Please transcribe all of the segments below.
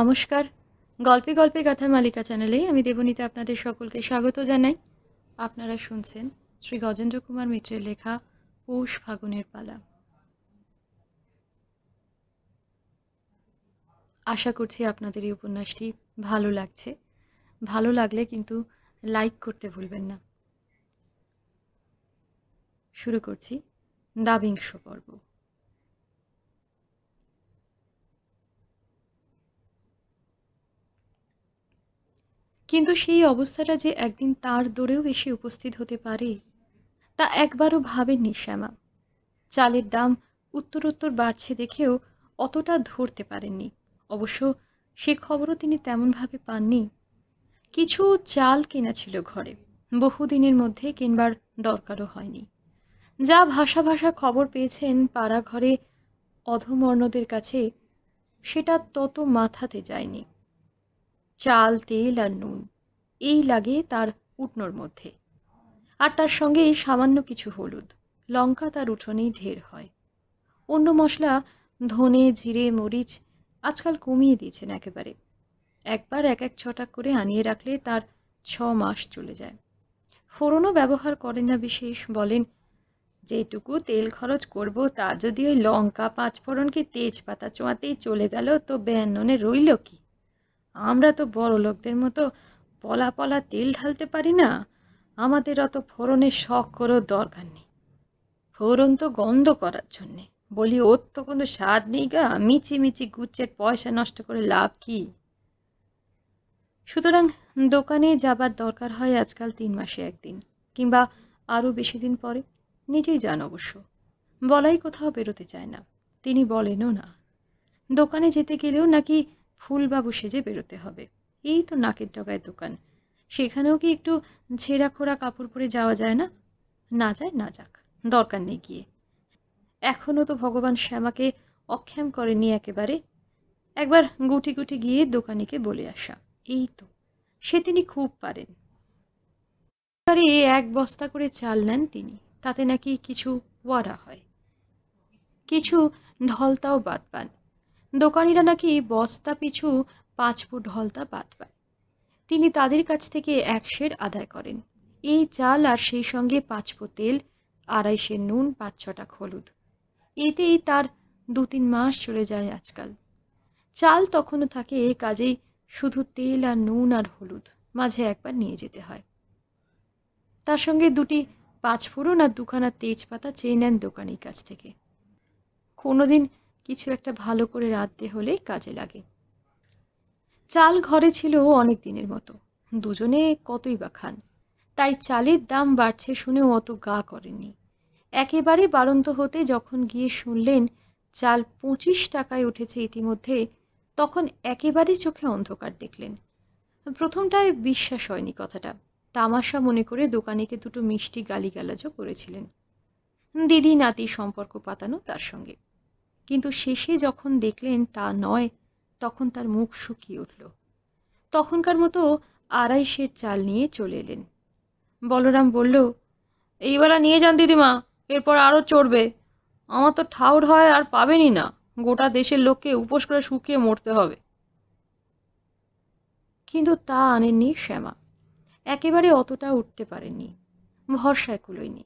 নমস্কার গল্পে গল্পে কথা মালিকা চ্যানেলে আমি দেবনীতে আপনাদের সকলকে স্বাগত জানাই আপনারা শুনছেন শ্রী গজেন্দ্র কুমার মিত্রের লেখা পৌষ ফাগুনের পালা আশা করছি আপনাদের এই উপন্যাসটি ভালো লাগছে ভালো লাগলে কিন্তু লাইক করতে ভুলবেন না শুরু করছি দাবিংশ পর্ব কিন্তু সেই অবস্থাটা যে একদিন তার দৌড়েও এসে উপস্থিত হতে পারে তা একবারও ভাবেননি শ্যামা চালের দাম উত্তরোত্তর বাড়ছে দেখেও অতটা ধরতে পারেননি অবশ্য সে খবরও তিনি তেমনভাবে পাননি কিছু চাল কেনা ছিল ঘরে বহুদিনের মধ্যে কিনবার দরকারও হয়নি যা ভাষা ভাষা খবর পেয়েছেন পাড়াঘরে অধমর্ণদের কাছে সেটা তত মাথাতে যায়নি চাল তেল আর নুন এই লাগে তার উঠনোর মধ্যে আর তার সঙ্গে সামান্য কিছু হলুদ লঙ্কা তার উঠোনেই ঢের হয় অন্য মশলা ধনে জিরে মরিচ আজকাল কমিয়ে দিয়েছেন একেবারে একবার এক এক ছটাক করে আনিয়ে রাখলে তার ছ মাস চলে যায় ফোড়নও ব্যবহার করেন না বিশেষ বলেন যেটুকু তেল খরচ করব তা যদি ওই লঙ্কা পাঁচফোড়ন কি তেজপাতা চোঁয়াতেই চলে গেল তো ব্যঞ্জনে রইল কি আমরা তো বড় লোকদের মতো পলা পলা তেল ঢালতে পারি না আমাদের অত ফোড়নের শখ করেও দরকার নেই ফোড়ন তো গন্ধ করার জন্যে বলি ওর তো কোনো স্বাদ নেই গা মিচি মিচি গুচ্ছের পয়সা নষ্ট করে লাভ কি সুতরাং দোকানে যাবার দরকার হয় আজকাল তিন মাসে একদিন কিংবা আরও বেশি দিন পরে নিজেই যান অবশ্য বলাই কোথাও বেরোতে চায় না তিনি বলেনও না দোকানে যেতে গেলেও নাকি ফুলবাবু সেজে বেরোতে হবে এই তো নাকের ডগায় দোকান সেখানেও কি একটু ছেঁড়া খোড়া কাপড় পরে যাওয়া যায় না না যায় না যাক দরকার নেই গিয়ে এখনও তো ভগবান শ্যামাকে অক্ষম করেনি একেবারে একবার গুটি গুটি গিয়ে দোকানিকে বলে আসা এই তো সে তিনি খুব পারেন এবারে এক বস্তা করে চাল নেন তিনি তাতে নাকি কিছু ওয়ারা হয় কিছু ঢলতাও বাদ পান দোকানিরা নাকি বস্তা পিছু পাঁচ ফুট হলতা বাদ পায় তিনি তাদের কাছ থেকে এক সের আদায় করেন এই চাল আর সেই সঙ্গে পাঁচ ফুট তেল আড়াই সের নুন পাঁচ ছটাক হলুদ এতেই তার দু তিন মাস চলে যায় আজকাল চাল তখনও থাকে কাজেই শুধু তেল আর নুন আর হলুদ মাঝে একবার নিয়ে যেতে হয় তার সঙ্গে দুটি পাঁচ ফোড়ন আর দুখানা তেজপাতা চেয়ে নেন দোকানির কাছ থেকে কোনোদিন কিছু একটা ভালো করে রাঁধতে হলেই কাজে লাগে চাল ঘরে ছিল অনেক দিনের মতো দুজনে কতই বা খান তাই চালের দাম বাড়ছে শুনেও অত গা করেননি একেবারে বারন্ত হতে যখন গিয়ে শুনলেন চাল পঁচিশ টাকায় উঠেছে ইতিমধ্যে তখন একেবারে চোখে অন্ধকার দেখলেন প্রথমটায় বিশ্বাস হয়নি কথাটা তামাশা মনে করে দোকানিকে দুটো মিষ্টি গালিগালাজও করেছিলেন দিদি নাতি সম্পর্ক পাতানো তার সঙ্গে কিন্তু শেষে যখন দেখলেন তা নয় তখন তার মুখ শুকিয়ে উঠল তখনকার মতো সের চাল নিয়ে চলে এলেন বলরাম বলল এইবেলা নিয়ে যান দিদিমা এরপর আরও চড়বে আমার তো ঠাউর হয় আর পাবেনই না গোটা দেশের লোককে উপোস করে শুকিয়ে মরতে হবে কিন্তু তা আনেননি শ্যামা একেবারে অতটা উঠতে পারেননি ভরসায় কুলোয়নি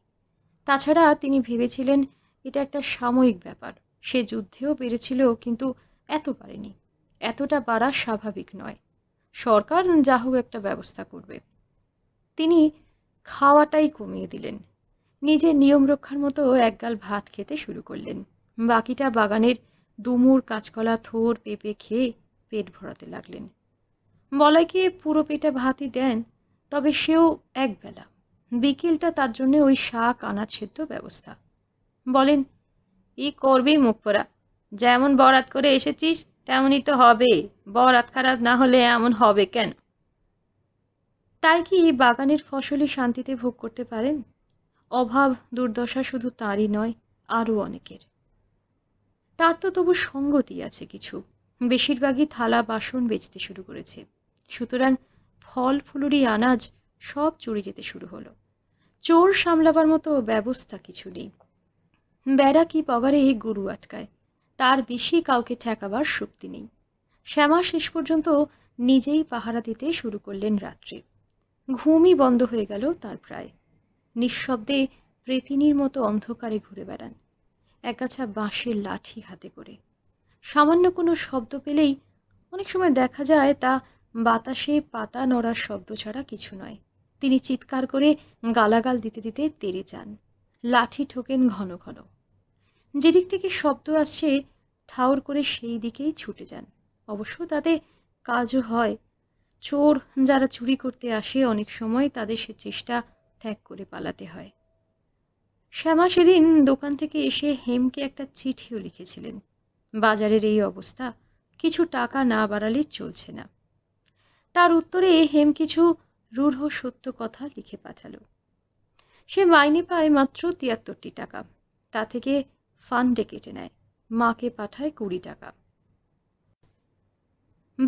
তাছাড়া তিনি ভেবেছিলেন এটা একটা সাময়িক ব্যাপার সে যুদ্ধেও পেরেছিল কিন্তু এত পারেনি এতটা পারা স্বাভাবিক নয় সরকার যা হোক একটা ব্যবস্থা করবে তিনি খাওয়াটাই কমিয়ে দিলেন নিজের নিয়ম রক্ষার মতো একগাল ভাত খেতে শুরু করলেন বাকিটা বাগানের ডুমুর কাঁচকলা থোর পেঁপে খেয়ে পেট ভরাতে লাগলেন বলাইকে পুরো পেটা ভাতই দেন তবে সেও একবেলা বিকেলটা তার জন্য ওই শাক আনাজ সেদ্ধ ব্যবস্থা বলেন ই করবি মুখ যেমন বরাত করে এসেছিস তেমনই তো হবে বরাত খারাপ না হলে এমন হবে কেন তাই কি বাগানের ফসলই শান্তিতে ভোগ করতে পারেন অভাব দুর্দশা শুধু তারই নয় আরও অনেকের তার তো তবু সঙ্গতি আছে কিছু বেশিরভাগই থালা বাসন বেচতে শুরু করেছে সুতরাং ফল ফুলুরি আনাজ সব চুরি যেতে শুরু হলো চোর সামলাবার মতো ব্যবস্থা কিছু নেই কি পগারে গুরু আটকায় তার বেশি কাউকে ঠেকাবার শক্তি নেই শ্যামা শেষ পর্যন্ত নিজেই পাহারা দিতে শুরু করলেন রাত্রে ঘুমই বন্ধ হয়ে গেল তার প্রায় নিঃশব্দে প্রেতিনীর মতো অন্ধকারে ঘুরে বেড়ান একাছা বাঁশের লাঠি হাতে করে সামান্য কোনো শব্দ পেলেই অনেক সময় দেখা যায় তা বাতাসে পাতা নড়ার শব্দ ছাড়া কিছু নয় তিনি চিৎকার করে গালাগাল দিতে দিতে তেড়ে যান লাঠি ঠোকেন ঘন ঘন যেদিক থেকে শব্দ আসছে ঠাউর করে সেই দিকেই ছুটে যান অবশ্য তাতে কাজও হয় চোর যারা চুরি করতে আসে অনেক সময় তাদের সে চেষ্টা ত্যাগ করে পালাতে হয় শ্যামা সেদিন দোকান থেকে এসে হেমকে একটা চিঠিও লিখেছিলেন বাজারের এই অবস্থা কিছু টাকা না বাড়ালে চলছে না তার উত্তরে হেম কিছু রূঢ় সত্য কথা লিখে পাঠালো সে মাইনে পায় মাত্র তিয়াত্তরটি টাকা তা থেকে ফান্ডে কেটে নেয় মাকে পাঠায় কুড়ি টাকা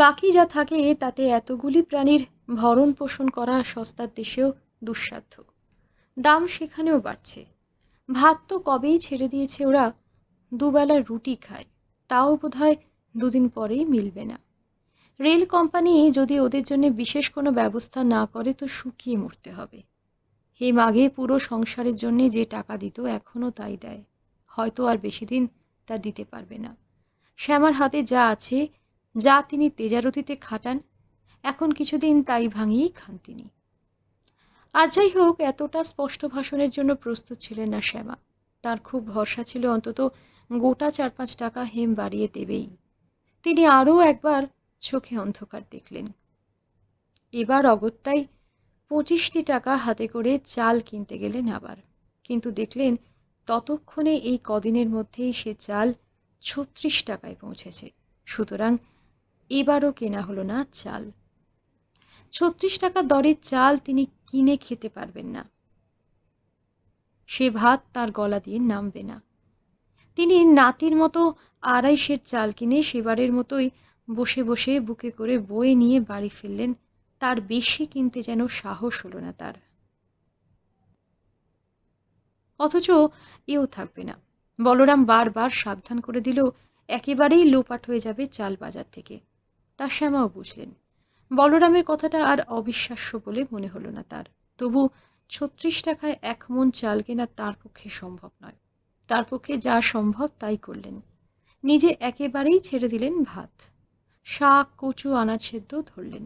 বাকি যা থাকে তাতে এতগুলি প্রাণীর ভরণ পোষণ করা সস্তার দেশেও দুঃসাধ্য দাম সেখানেও বাড়ছে ভাত তো কবেই ছেড়ে দিয়েছে ওরা দুবেলা রুটি খায় তাও বোধ দুদিন পরেই মিলবে না রেল কোম্পানি যদি ওদের জন্য বিশেষ কোনো ব্যবস্থা না করে তো শুকিয়ে মরতে হবে হেম আগে পুরো সংসারের জন্যে যে টাকা দিত এখনও তাই দেয় হয়তো আর বেশি দিন তা দিতে পারবে না শ্যামার হাতে যা আছে যা তিনি তেজারতিতে খাটান এখন কিছুদিন তাই ভাঙিয়েই খান তিনি আর যাই হোক এতটা স্পষ্ট ভাষণের জন্য প্রস্তুত ছিলেন না শ্যামা তার খুব ভরসা ছিল অন্তত গোটা চার পাঁচ টাকা হেম বাড়িয়ে দেবেই তিনি আরও একবার চোখে অন্ধকার দেখলেন এবার অগত্যাই পঁচিশটি টাকা হাতে করে চাল কিনতে গেলেন আবার কিন্তু দেখলেন ততক্ষণে এই কদিনের মধ্যেই সে চাল ছত্রিশ টাকায় পৌঁছেছে সুতরাং এবারও কেনা হলো না চাল ছত্রিশ টাকা দরের চাল তিনি কিনে খেতে পারবেন না সে ভাত তার গলা দিয়ে নামবে না তিনি নাতির মতো আড়াইশের চাল কিনে সেবারের মতোই বসে বসে বুকে করে বয়ে নিয়ে বাড়ি ফিরলেন তার বেশি কিনতে যেন সাহস হলো না তার অথচ এও থাকবে না বলরাম বারবার সাবধান করে দিল একেবারেই লোপাট হয়ে যাবে চাল বাজার থেকে তা শ্যামাও বুঝলেন বলরামের কথাটা আর অবিশ্বাস্য বলে মনে হলো না তার তবু ছত্রিশ টাকায় এক মন চাল কেনা তার পক্ষে সম্ভব নয় তার পক্ষে যা সম্ভব তাই করলেন নিজে একেবারেই ছেড়ে দিলেন ভাত শাক কচু আনাজ ধরলেন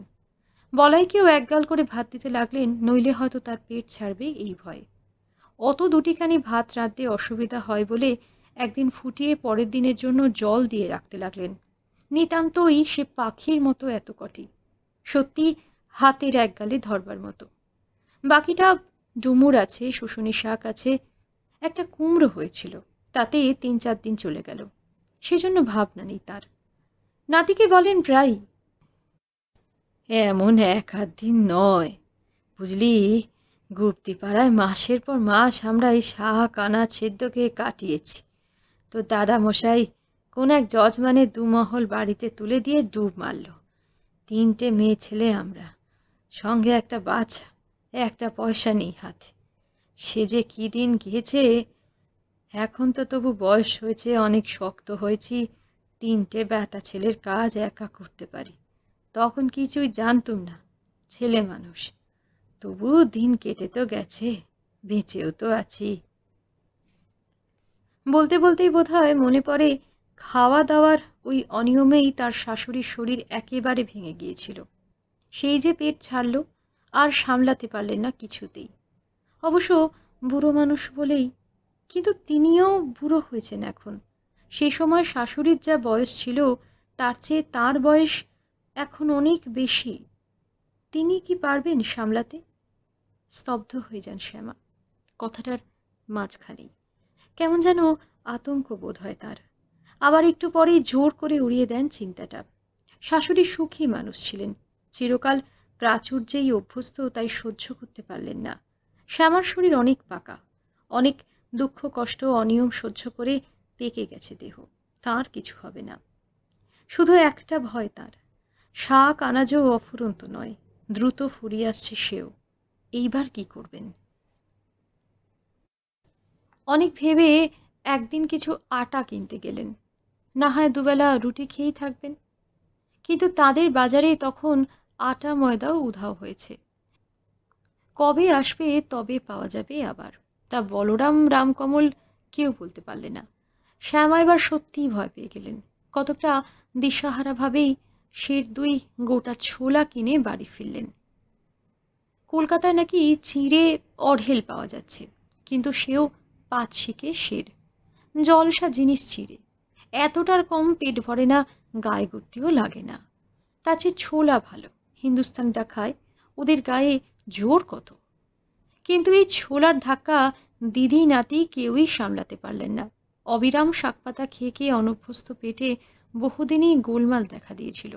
বলাইকেও একগাল করে ভাত দিতে লাগলেন নইলে হয়তো তার পেট ছাড়বে এই ভয়ে অত দুটিখানি ভাত রাঁধতে অসুবিধা হয় বলে একদিন ফুটিয়ে পরের দিনের জন্য জল দিয়ে রাখতে লাগলেন নিতান্তই সে পাখির মতো এত কটি সত্যি হাতের এক গালে ধরবার মতো বাকিটা ডুমুর আছে শুশুনি শাক আছে একটা কুমড়ো হয়েছিল তাতে তিন চার দিন চলে গেল সেজন্য ভাবনা নেই তার নাতিকে বলেন প্রায় এমন এক আধ দিন নয় বুঝলি গুপ্তিপাড়ায় মাসের পর মাস আমরা এই সাহা কানা খেয়ে কাটিয়েছি তো দাদামশাই কোন এক মানে দুমহল বাড়িতে তুলে দিয়ে ডুব মারল তিনটে মেয়ে ছেলে আমরা সঙ্গে একটা বাছা একটা পয়সা নেই হাতে সে যে কী দিন গেছে এখন তো তবু বয়স হয়েছে অনেক শক্ত হয়েছি তিনটে ব্যাটা ছেলের কাজ একা করতে পারি তখন কিছুই জানতুম না ছেলে মানুষ তবুও দিন কেটে তো গেছে বেঁচেও তো আছি বলতে বলতেই বোধ মনে পড়ে খাওয়া দাওয়ার ওই অনিয়মেই তার শাশুড়ির শরীর একেবারে ভেঙে গিয়েছিল সেই যে পেট ছাড়ল আর সামলাতে পারলেন না কিছুতেই অবশ্য বুড়ো মানুষ বলেই কিন্তু তিনিও বুড়ো হয়েছেন এখন সে সময় শাশুড়ির যা বয়স ছিল তার চেয়ে তার বয়স এখন অনেক বেশি তিনি কি পারবেন সামলাতে স্তব্ধ হয়ে যান শ্যামা কথাটার মাঝখানেই কেমন যেন আতঙ্ক বোধ হয় তার আবার একটু পরেই জোর করে উড়িয়ে দেন চিন্তাটা শাশুড়ি সুখী মানুষ ছিলেন চিরকাল প্রাচুর্যেই অভ্যস্ত তাই সহ্য করতে পারলেন না শ্যামার শরীর অনেক পাকা অনেক দুঃখ কষ্ট অনিয়ম সহ্য করে পেকে গেছে দেহ তার কিছু হবে না শুধু একটা ভয় তার শাক আনাজও অফুরন্ত নয় দ্রুত ফুরিয়ে আসছে সেও এইবার কি করবেন অনেক ভেবে একদিন কিছু আটা কিনতে গেলেন না হয় দুবেলা রুটি খেয়েই থাকবেন কিন্তু তাদের বাজারে তখন আটা ময়দাও উধাও হয়েছে কবে আসবে তবে পাওয়া যাবে আবার তা বলরাম রামকমল কেউ বলতে পারলে না শ্যামা এবার সত্যিই ভয় পেয়ে গেলেন কতকটা দিশাহারাভাবেই শের দুই গোটা ছোলা কিনে বাড়ি ফিরলেন কলকাতায় নাকি চিঁড়ে অঢেল পাওয়া যাচ্ছে কিন্তু সেও পাঁচ শিখে শের জলসা জিনিস চিঁড়ে এতটার কম পেট ভরে না গায়ে গুত্তিও লাগে না তার চেয়ে ছোলা ভালো হিন্দুস্তানটা খায় ওদের গায়ে জোর কত কিন্তু এই ছোলার ধাক্কা দিদি নাতি কেউই সামলাতে পারলেন না অবিরাম শাকপাতা খেয়ে খেয়ে অনভ্যস্ত পেটে বহুদিনই গোলমাল দেখা দিয়েছিল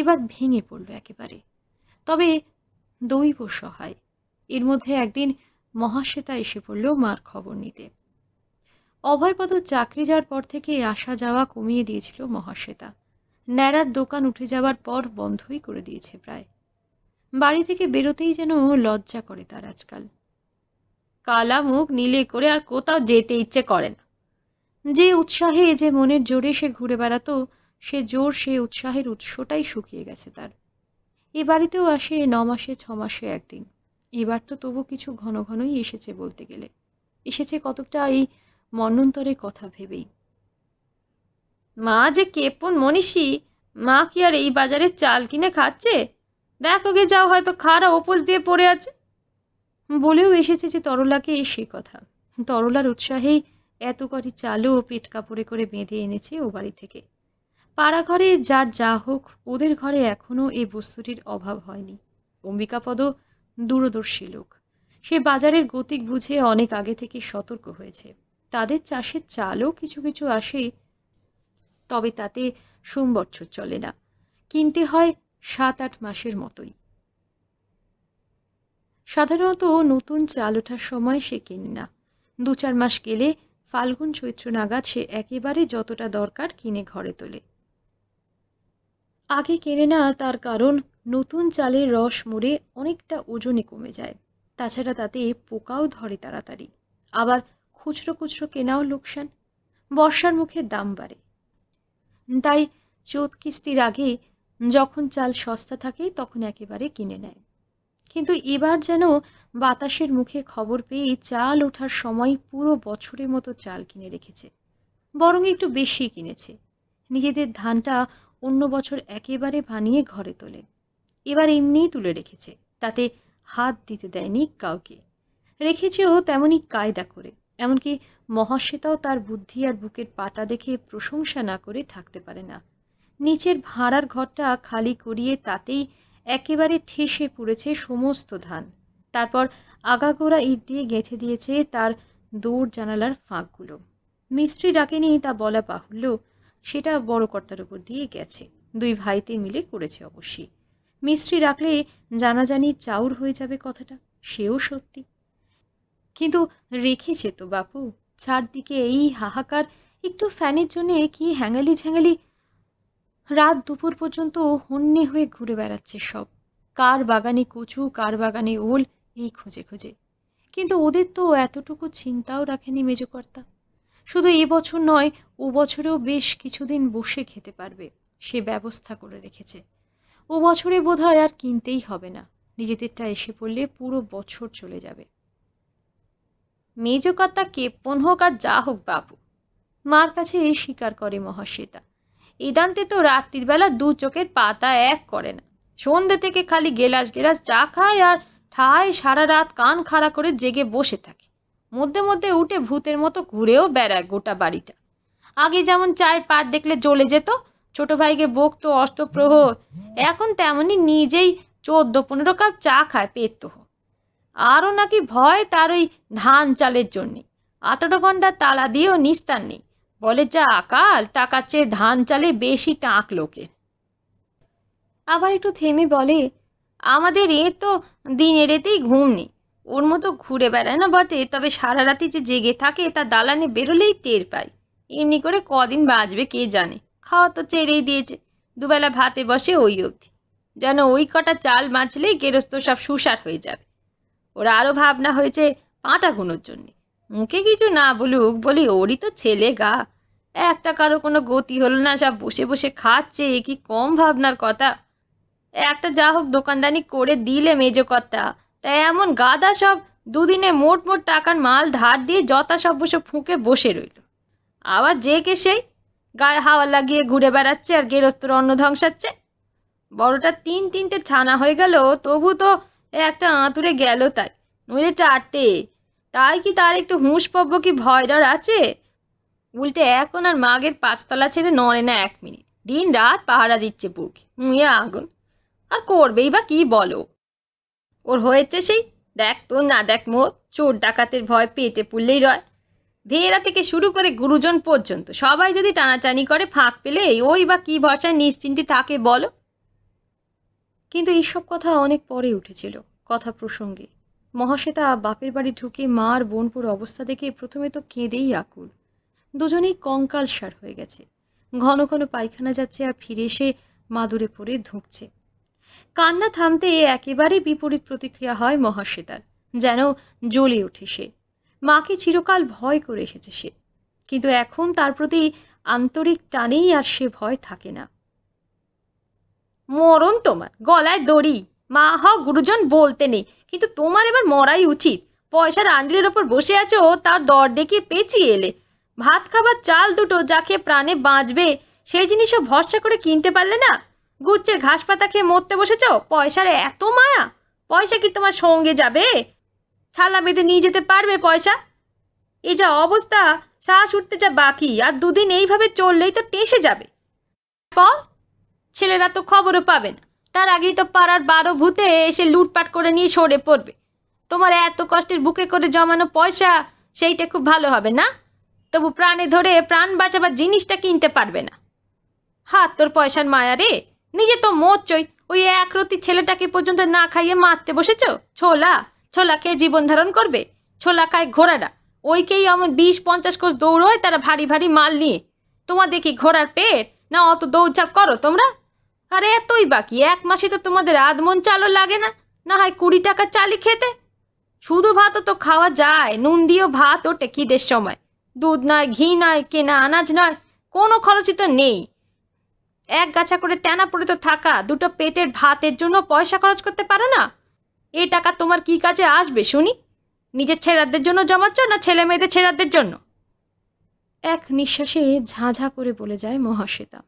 এবার ভেঙে পড়ল একেবারে তবে দৈব সহায় এর মধ্যে একদিন মহাশ্বেতা এসে পড়ল মার খবর নিতে অভয়পদ চাকরি যাওয়ার পর থেকে আসা যাওয়া কমিয়ে দিয়েছিল মহাশ্বেতা ন্যাড়ার দোকান উঠে যাওয়ার পর বন্ধই করে দিয়েছে প্রায় বাড়ি থেকে বেরোতেই যেন লজ্জা করে তার আজকাল কালা মুখ নীলে করে আর কোথাও যেতে ইচ্ছে করে না যে উৎসাহে যে মনের জোরে সে ঘুরে বেড়াতো সে জোর সে উৎসাহের উৎসটাই শুকিয়ে গেছে তার এ বাড়িতেও আসে ন মাসে ছ মাসে একদিন এবার তো তবু কিছু ঘন ঘনই এসেছে বলতে গেলে এসেছে কতকটা এই মন্নন্তরের কথা ভেবেই মা যে কেপন মনীষী মা কি আর এই বাজারে চাল কিনে খাচ্ছে দেখো গে যাও হয়তো খাড়া ওপোস দিয়ে পড়ে আছে বলেও এসেছে যে তরলাকে সে কথা তরলার উৎসাহেই এত কটি চালও পেট কাপড়ে করে বেঁধে এনেছে ও বাড়ি থেকে পাড়াঘরে যার যা হোক ওদের ঘরে এখনও এই বস্তুটির অভাব হয়নি অম্বিকাপদ দূরদর্শী লোক সে বাজারের গতিক বুঝে অনেক আগে থেকে সতর্ক হয়েছে তাদের চাষের চালও কিছু কিছু আসে তবে তাতে সোমবছর চলে না কিনতে হয় সাত আট মাসের মতোই সাধারণত নতুন চাল ওঠার সময় সে কেনে না দু চার মাস গেলে ফাল্গুন চৈত্র নাগাদ সে একেবারে যতটা দরকার কিনে ঘরে তোলে আগে কেনে না তার কারণ নতুন চালের রস মুড়ে অনেকটা ওজনে কমে যায় তাছাড়া তাতে পোকাও ধরে তাড়াতাড়ি আবার খুচরো খুচরো কেনাও লোকসান বর্ষার মুখে দাম বাড়ে তাই চোদ কিস্তির আগে যখন চাল সস্তা থাকে তখন একেবারে কিনে নেয় কিন্তু এবার যেন বাতাসের মুখে খবর পেয়ে চাল ওঠার সময় পুরো বছরের মতো চাল কিনে রেখেছে বরং একটু বেশি কিনেছে নিজেদের ধানটা অন্য বছর একেবারে ভানিয়ে ঘরে তোলে এবার এমনিই তুলে রেখেছে তাতে হাত দিতে দেয়নি কাউকে রেখেছেও তেমনই কায়দা করে এমনকি মহাশ্বেতাও তার বুদ্ধি আর বুকের পাটা দেখে প্রশংসা না করে থাকতে পারে না নিচের ভাড়ার ঘরটা খালি করিয়ে তাতেই একেবারে ঠেসে পড়েছে সমস্ত ধান তারপর আগাগোড়া ইট দিয়ে গেঁথে দিয়েছে তার দৌড় জানালার ফাঁকগুলো মিস্ত্রি ডাকেনি তা বলা বাহুল্য সেটা বড় কর্তার উপর দিয়ে গেছে দুই ভাইতে মিলে করেছে অবশ্যই মিস্ত্রি রাখলে জানাজানি চাউর হয়ে যাবে কথাটা সেও সত্যি কিন্তু রেখেছে তো বাপু চারদিকে এই হাহাকার একটু ফ্যানের জন্যে কি হ্যাঙ্গালি ঝ্যাঙ্গালি রাত দুপুর পর্যন্ত হন্যে হয়ে ঘুরে বেড়াচ্ছে সব কার বাগানে কচু কার বাগানে ওল এই খুঁজে খুঁজে কিন্তু ওদের তো এতটুকু চিন্তাও রাখেনি মেজকর্তা শুধু এ বছর নয় ও বছরেও বেশ কিছুদিন বসে খেতে পারবে সে ব্যবস্থা করে রেখেছে ও বছরে বোধ হয় আর কিনতেই হবে না নিজেদেরটা এসে পড়লে পুরো বছর চলে যাবে মেজকর্তা কেপন হোক আর যা হোক বাবু মার কাছে এ স্বীকার করে মহাশ্বেতা ইদান্তে তো রাত্রির বেলা দু চোখের পাতা এক করে না সন্ধ্যে থেকে খালি গেলাস গেলাস চা খায় আর ঠায় সারা রাত কান খাড়া করে জেগে বসে থাকে মধ্যে মধ্যে উঠে ভূতের মতো ঘুরেও বেড়ায় গোটা বাড়িটা আগে যেমন চায়ের পাট দেখলে জ্বলে যেত ছোট ভাইকে বকতো অষ্টপ্রহ এখন তেমনি নিজেই চোদ্দ পনেরো কাপ চা খায় পেতহ আরও নাকি ভয় তার ওই ধান চালের জন্যে আঠারো ঘন্টা তালা দিয়েও নিস্তার নেই বলে যা আকাল টাকার চেয়ে ধান চালে বেশি টাঁক লোকের আবার একটু থেমে বলে আমাদের এ তো দিনের এতেই ঘুম নেই ওর মতো ঘুরে বেড়ায় না বটে তবে সারা রাতে যে জেগে থাকে তা দালানে বেরোলেই টের পায় এমনি করে কদিন বাঁচবে কে জানে খাওয়া তো চেড়েই দিয়েছে দুবেলা ভাতে বসে ওই অবধি যেন ওই কটা চাল বাঁচলেই গেরস্ত সব সুসার হয়ে যাবে ওর আরও ভাবনা হয়েছে পাঁটা গুনোর জন্যে মুখে কিছু না বলুক বলি ওরই তো ছেলে গা একটা কারো কোনো গতি হলো না সব বসে বসে খাচ্ছে এ কি কম ভাবনার কথা একটা যা হোক দোকানদানি করে দিলে মেজো কথা তাই এমন গাদা সব দুদিনে মোট মোট টাকার মাল ধার দিয়ে যথাসভ্য সব ফুঁকে বসে রইল আবার যে কে সেই গায়ে হাওয়া লাগিয়ে ঘুরে বেড়াচ্ছে আর গেরস্তর অন্ন ধ্বংসাচ্ছে বড়টা তিন তিনটে ছানা হয়ে গেল তবু তো একটা আঁতুরে গেল তাই নইলে চারটে তাই কি তার একটু হুঁশ পাব্য কি ভয় ডর আছে উল্টে এখন আর মাগের পাঁচতলা ছেড়ে নড়ে না এক মিনিট দিন রাত পাহারা দিচ্ছে বুক মুইয়া আগুন আর করবেই বা কি বলো ওর হয়েছে সেই দেখ তো না দেখ মোর চোর ডাকাতের ভয় পেটে পুড়লেই রয় ভেয়েরা থেকে শুরু করে গুরুজন পর্যন্ত সবাই যদি টানাটানি করে ফাঁক পেলে ওই বা কী ভরসায় নিশ্চিন্তে থাকে বলো কিন্তু এইসব কথা অনেক পরে উঠেছিল কথা প্রসঙ্গে মহাশ্বেতা বাপের বাড়ি ঢুকে মার বোনপুর অবস্থা দেখে প্রথমে তো কেঁদেই আকুল দুজনেই কঙ্কাল সার হয়ে গেছে ঘন ঘন পায়খানা যাচ্ছে আর ফিরে এসে মাদুরে পড়ে ধুঁকছে কান্না থামতে একেবারেই বিপরীত প্রতিক্রিয়া হয় মহাশ্বেতার যেন জ্বলে ওঠে সে মাকে চিরকাল ভয় করে এসেছে সে কিন্তু এখন তার প্রতি আন্তরিক টানেই আর সে ভয় থাকে না মরণ তোমার গলায় দড়ি মা হও গুরুজন বলতে নেই কিন্তু তোমার এবার মরাই উচিত পয়সার আন্ডিলের ওপর বসে আছো তার দর দেখিয়ে পেঁচিয়ে এলে ভাত খাবার চাল দুটো যাকে প্রাণে বাঁচবে সেই জিনিসও ভরসা করে কিনতে পারলে না গুচ্ছের ঘাস পাতা খেয়ে মরতে বসেছ পয়সার এত মায়া পয়সা কি তোমার সঙ্গে যাবে ছালা বেঁধে নিয়ে যেতে পারবে পয়সা এই যা অবস্থা শ্বাস উঠতে যা বাকি আর দুদিন এইভাবে চললেই তো টেসে যাবে ছেলেরা তো খবরও পাবে না তার আগেই তো পাড়ার বারো ভূতে এসে লুটপাট করে নিয়ে সরে পড়বে তোমার এত কষ্টের বুকে করে জমানো পয়সা সেইটা খুব ভালো হবে না তবু প্রাণে ধরে প্রাণ বাঁচাবার জিনিসটা কিনতে পারবে না হাত তোর পয়সার মায়া রে নিজে তো মরচই ওই একরতি ছেলেটাকে পর্যন্ত না খাইয়ে মারতে বসেছ ছোলা ছোলাকে জীবন ধারণ করবে ছোলা খায় ঘোড়াটা ওইকেই আমার বিশ পঞ্চাশ কোষ দৌড়োয় তারা ভারী ভারী মাল নিয়ে তোমার দেখি ঘোড়ার পেট না অত দৌড়ঝাপ করো তোমরা আরে এতই বাকি এক মাসে তো তোমাদের আধমন চালও লাগে না না হয় কুড়ি টাকা চালি খেতে শুধু ভাতও তো খাওয়া যায় নুন দিয়েও ভাত ওটা কিদের সময় দুধ নয় ঘি নয় কেনা আনাজ নয় কোনো খরচই তো নেই এক গাছা করে ট্যানা পড়ে তো থাকা দুটো পেটের ভাতের জন্য পয়সা খরচ করতে পারো না এ টাকা তোমার কি কাজে আসবে শুনি নিজের ছেড়াদের জন্য জমাচ্ছ না ছেলে মেয়েদের ছেড়াদের জন্য এক নিঃশ্বাসে ঝাঁঝা করে বলে যায় মহাশ্বেতা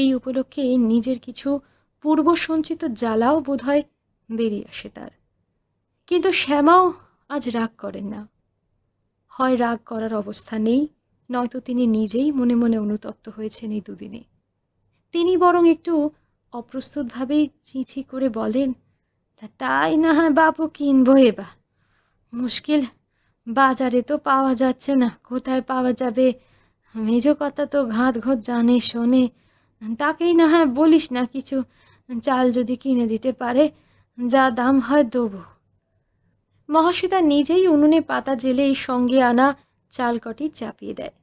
এই উপলক্ষে নিজের কিছু পূর্ব সঞ্চিত জ্বালাও হয় বেরিয়ে আসে তার কিন্তু শ্যামাও আজ রাগ করেন না হয় রাগ করার অবস্থা নেই নয়তো তিনি নিজেই মনে মনে অনুতপ্ত হয়েছেন এই দুদিনে তিনি বরং একটু অপ্রস্তুতভাবেই চিঁচি করে বলেন তা তাই না হয় বাপু কিনবো এবার মুশকিল বাজারে তো পাওয়া যাচ্ছে না কোথায় পাওয়া যাবে মেজ কথা তো ঘাত ঘত জানে শোনে তাকেই না হ্যাঁ বলিস না কিছু চাল যদি কিনে দিতে পারে যা দাম হয় দেবো মহাশিতা নিজেই উনুনে পাতা জেলে এই সঙ্গে আনা চাল কটি চাপিয়ে দেয়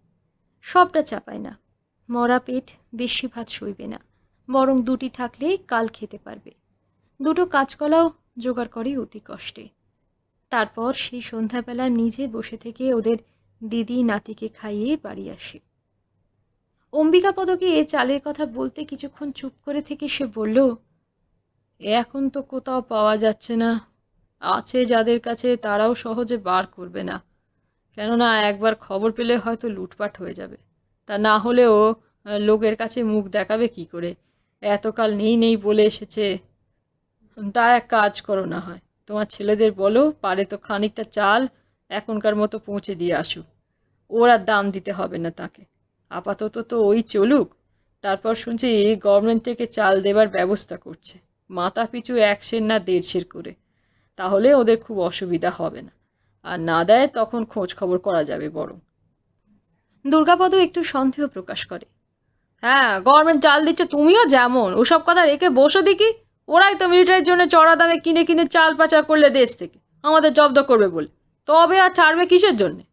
সবটা চাপায় না মরা পেট বেশি ভাত সইবে না বরং দুটি থাকলেই কাল খেতে পারবে দুটো কাঁচকলাও জোগাড় করে অতি কষ্টে তারপর সেই সন্ধ্যাবেলা নিজে বসে থেকে ওদের দিদি নাতিকে খাইয়ে বাড়ি আসে অম্বিকাপদকে এ চালের কথা বলতে কিছুক্ষণ চুপ করে থেকে সে বলল এখন তো কোথাও পাওয়া যাচ্ছে না আছে যাদের কাছে তারাও সহজে বার করবে না কেননা একবার খবর পেলে হয়তো লুটপাট হয়ে যাবে তা না হলেও লোকের কাছে মুখ দেখাবে কি করে এতকাল নেই নেই বলে এসেছে তা এক কাজ করো না হয় তোমার ছেলেদের বলো পারে তো খানিকটা চাল এখনকার মতো পৌঁছে দিয়ে আসুক ওর আর দাম দিতে হবে না তাকে আপাতত তো ওই চলুক তারপর শুনছি গভর্নমেন্ট থেকে চাল দেবার ব্যবস্থা করছে মাথা পিছু এক সের না দেড় সের করে তাহলে ওদের খুব অসুবিধা হবে না আর না দেয় তখন খোঁজ খবর করা যাবে বরং দুর্গাপদ একটু সন্দেহ প্রকাশ করে হ্যাঁ গভর্নমেন্ট চাল দিচ্ছে তুমিও যেমন ওসব কথা রেখে বসো দেখি ওরাই তো মিলিটারির জন্য চড়া দামে কিনে কিনে চাল পাচার করলে দেশ থেকে আমাদের জব্দ করবে বলে তবে আর ছাড়বে কিসের জন্যে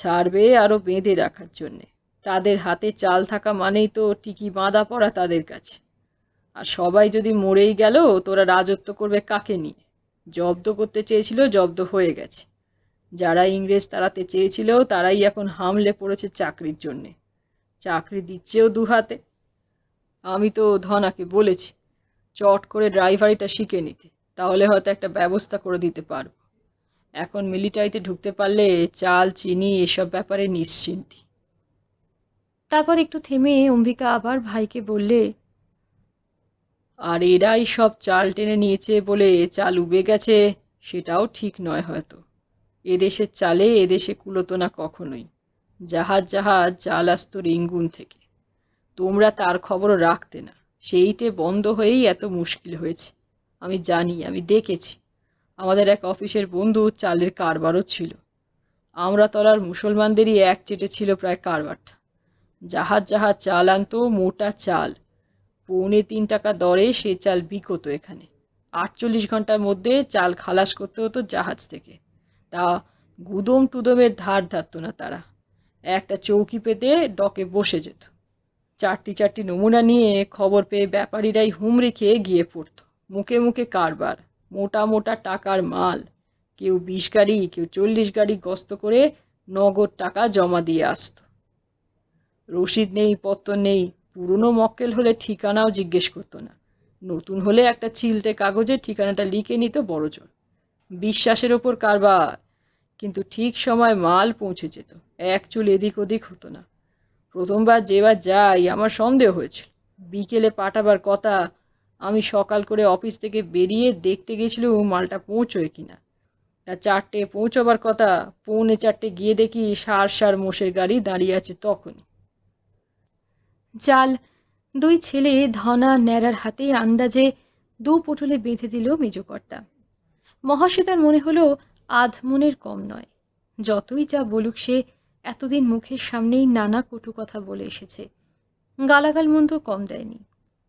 ছাড়বে আরও বেঁধে রাখার জন্যে তাদের হাতে চাল থাকা মানেই তো টিকি বাঁধা পড়া তাদের কাছে আর সবাই যদি মরেই গেল তোরা রাজত্ব করবে কাকে নিয়ে জব্দ করতে চেয়েছিল জব্দ হয়ে গেছে যারা ইংরেজ তাড়াতে চেয়েছিল তারাই এখন হামলে পড়েছে চাকরির জন্যে চাকরি দিচ্ছেও দু হাতে আমি তো ধনাকে বলেছি চট করে ড্রাইভারিটা শিখে নিতে তাহলে হয়তো একটা ব্যবস্থা করে দিতে পারব এখন মিলিটারিতে ঢুকতে পারলে চাল চিনি এসব ব্যাপারে নিশ্চিন্তি তারপর একটু থেমে অম্বিকা আবার ভাইকে বললে আর এরাই সব চাল টেনে নিয়েছে বলে চাল উবে গেছে সেটাও ঠিক নয় হয়তো এদেশে চালে এদেশে কুলোতো না কখনোই জাহাজ জাহাজ চাল আসতো রিঙ্গুন থেকে তোমরা তার খবরও রাখতে না সেইটে বন্ধ হয়েই এত মুশকিল হয়েছে আমি জানি আমি দেখেছি আমাদের এক অফিসের বন্ধু চালের কারবারও ছিল আমরা তলার মুসলমানদেরই এক চেটে ছিল প্রায় কারবারটা জাহাজ জাহাজ চাল আনতো মোটা চাল পৌনে তিন টাকা দরে সে চাল বিকতো এখানে আটচল্লিশ ঘন্টার মধ্যে চাল খালাস করতে হতো জাহাজ থেকে তা গুদম টুদমের ধার ধারত না তারা একটা চৌকি পেতে ডকে বসে যেত চারটি চারটি নমুনা নিয়ে খবর পেয়ে ব্যাপারীরাই হুম খেয়ে গিয়ে পড়ত মুখে মুখে কারবার মোটা মোটা টাকার মাল কেউ বিশ গাড়ি কেউ চল্লিশ গাড়ি গস্ত করে নগদ টাকা জমা দিয়ে আসত রসিদ নেই পত্তর নেই পুরনো মক্কেল হলে ঠিকানাও জিজ্ঞেস করতো না নতুন হলে একটা চিলতে কাগজে ঠিকানাটা লিখে নিত বড়জোর বিশ্বাসের ওপর কারবার কিন্তু ঠিক সময় মাল পৌঁছে যেত এক চুল এদিক ওদিক হতো না প্রথমবার যেবার যাই আমার সন্দেহ হয়েছিল বিকেলে পাঠাবার কথা আমি সকাল করে অফিস থেকে বেরিয়ে দেখতে গেছিল মালটা পৌঁছয় কিনা তা চারটে পৌঁছবার কথা পৌনে চারটে গিয়ে দেখি সার সার মোষের গাড়ি দাঁড়িয়ে আছে তখন জাল দুই ছেলে ধনা ন্যাড়ার হাতে আন্দাজে দু পুটুলে বেঁধে দিল মেজকর্তা মহাশ্বেতার মনে হলো আধমনের কম নয় যতই যা বলুক সে এতদিন মুখের সামনেই নানা কটু কথা বলে এসেছে গালাগাল মন্দ কম দেয়নি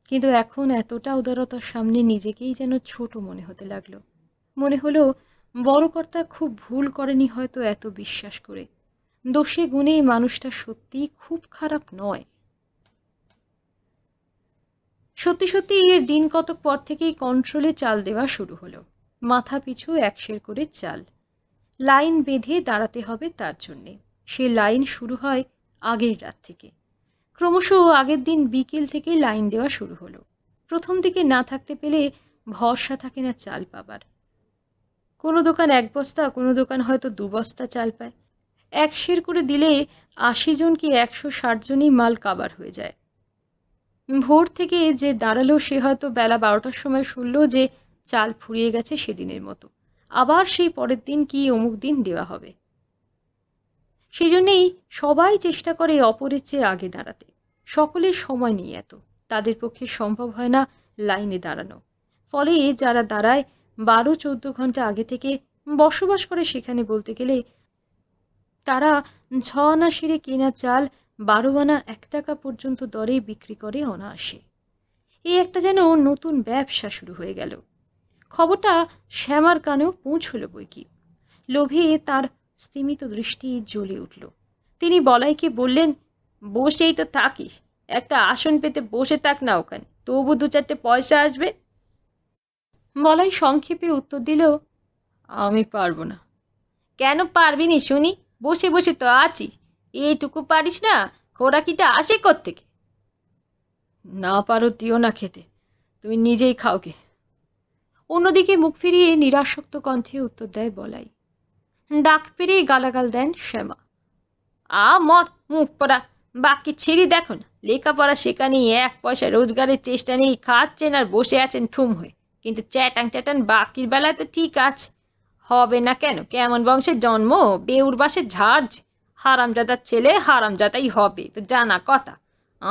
কিন্তু এখন এতটা উদারতার সামনে নিজেকেই যেন ছোট মনে হতে লাগলো মনে হলো বড়কর্তা খুব ভুল করেনি হয়তো এত বিশ্বাস করে দোষে গুণে মানুষটা সত্যিই খুব খারাপ নয় সত্যি সত্যি এর দিন কতক পর থেকেই কন্ট্রোলে চাল দেওয়া শুরু হলো মাথা পিছু এক করে চাল লাইন বেঁধে দাঁড়াতে হবে তার জন্যে সে লাইন শুরু হয় আগের রাত থেকে ক্রমশ আগের দিন বিকেল থেকে লাইন দেওয়া শুরু হলো প্রথম দিকে না থাকতে পেলে ভরসা থাকে না চাল পাবার কোনো দোকান এক বস্তা কোনো দোকান হয়তো দু বস্তা চাল পায় এক শের করে দিলে আশি জন কি একশো ষাট জনই মাল কাবার হয়ে যায় ভোর থেকে যে দাঁড়ালো সে হয়তো বেলা বারোটার সময় শুনল যে চাল ফুরিয়ে গেছে সেদিনের মতো আবার সেই পরের দিন কি অমুক দিন দেওয়া হবে সেজন্যেই সবাই চেষ্টা করে অপরের চেয়ে আগে দাঁড়াতে সকলের সময় নিয়ে এত তাদের পক্ষে সম্ভব হয় না লাইনে দাঁড়ানো ফলে যারা দাঁড়ায় বারো চোদ্দ ঘন্টা আগে থেকে বসবাস করে সেখানে বলতে গেলে তারা ছ আনা সেরে কেনা চাল বারো আনা এক টাকা পর্যন্ত দরে বিক্রি করে অনায়াসে এই একটা যেন নতুন ব্যবসা শুরু হয়ে গেল খবরটা শ্যামার কানেও পৌঁছল বই কি লোভে তার স্তিমিত দৃষ্টি জ্বলে উঠল তিনি বলাইকে বললেন বসেই তো থাকিস একটা আসন পেতে বসে থাক না ওখানে তবু দু চারটে পয়সা আসবে বলাই সংক্ষেপে উত্তর দিল আমি পারবো না কেন পারবি নি শুনি বসে বসে তো আছিস এইটুকু পারিস না খোরাকিটা আসে থেকে না পারো দিও না খেতে তুমি নিজেই খাওকে অন্যদিকে মুখ ফিরিয়ে নিরাসক্ত কণ্ঠে উত্তর দেয় বলাই ডাক পেরে গালাগাল দেন শ্যামা আ মর মুখ পড়া বাকি ছেড়ে দেখো না লেখাপড়া শেখানি এক পয়সা রোজগারের চেষ্টা নেই খাচ্ছেন আর বসে আছেন থুম হয়ে কিন্তু চ্যাটাং চ্যাটান বাকির বেলায় তো ঠিক আছে হবে না কেন কেমন বংশের জন্ম বেউর বাসে ঝাড় হারামজাদার ছেলে হারামজাদাই হবে তো জানা কথা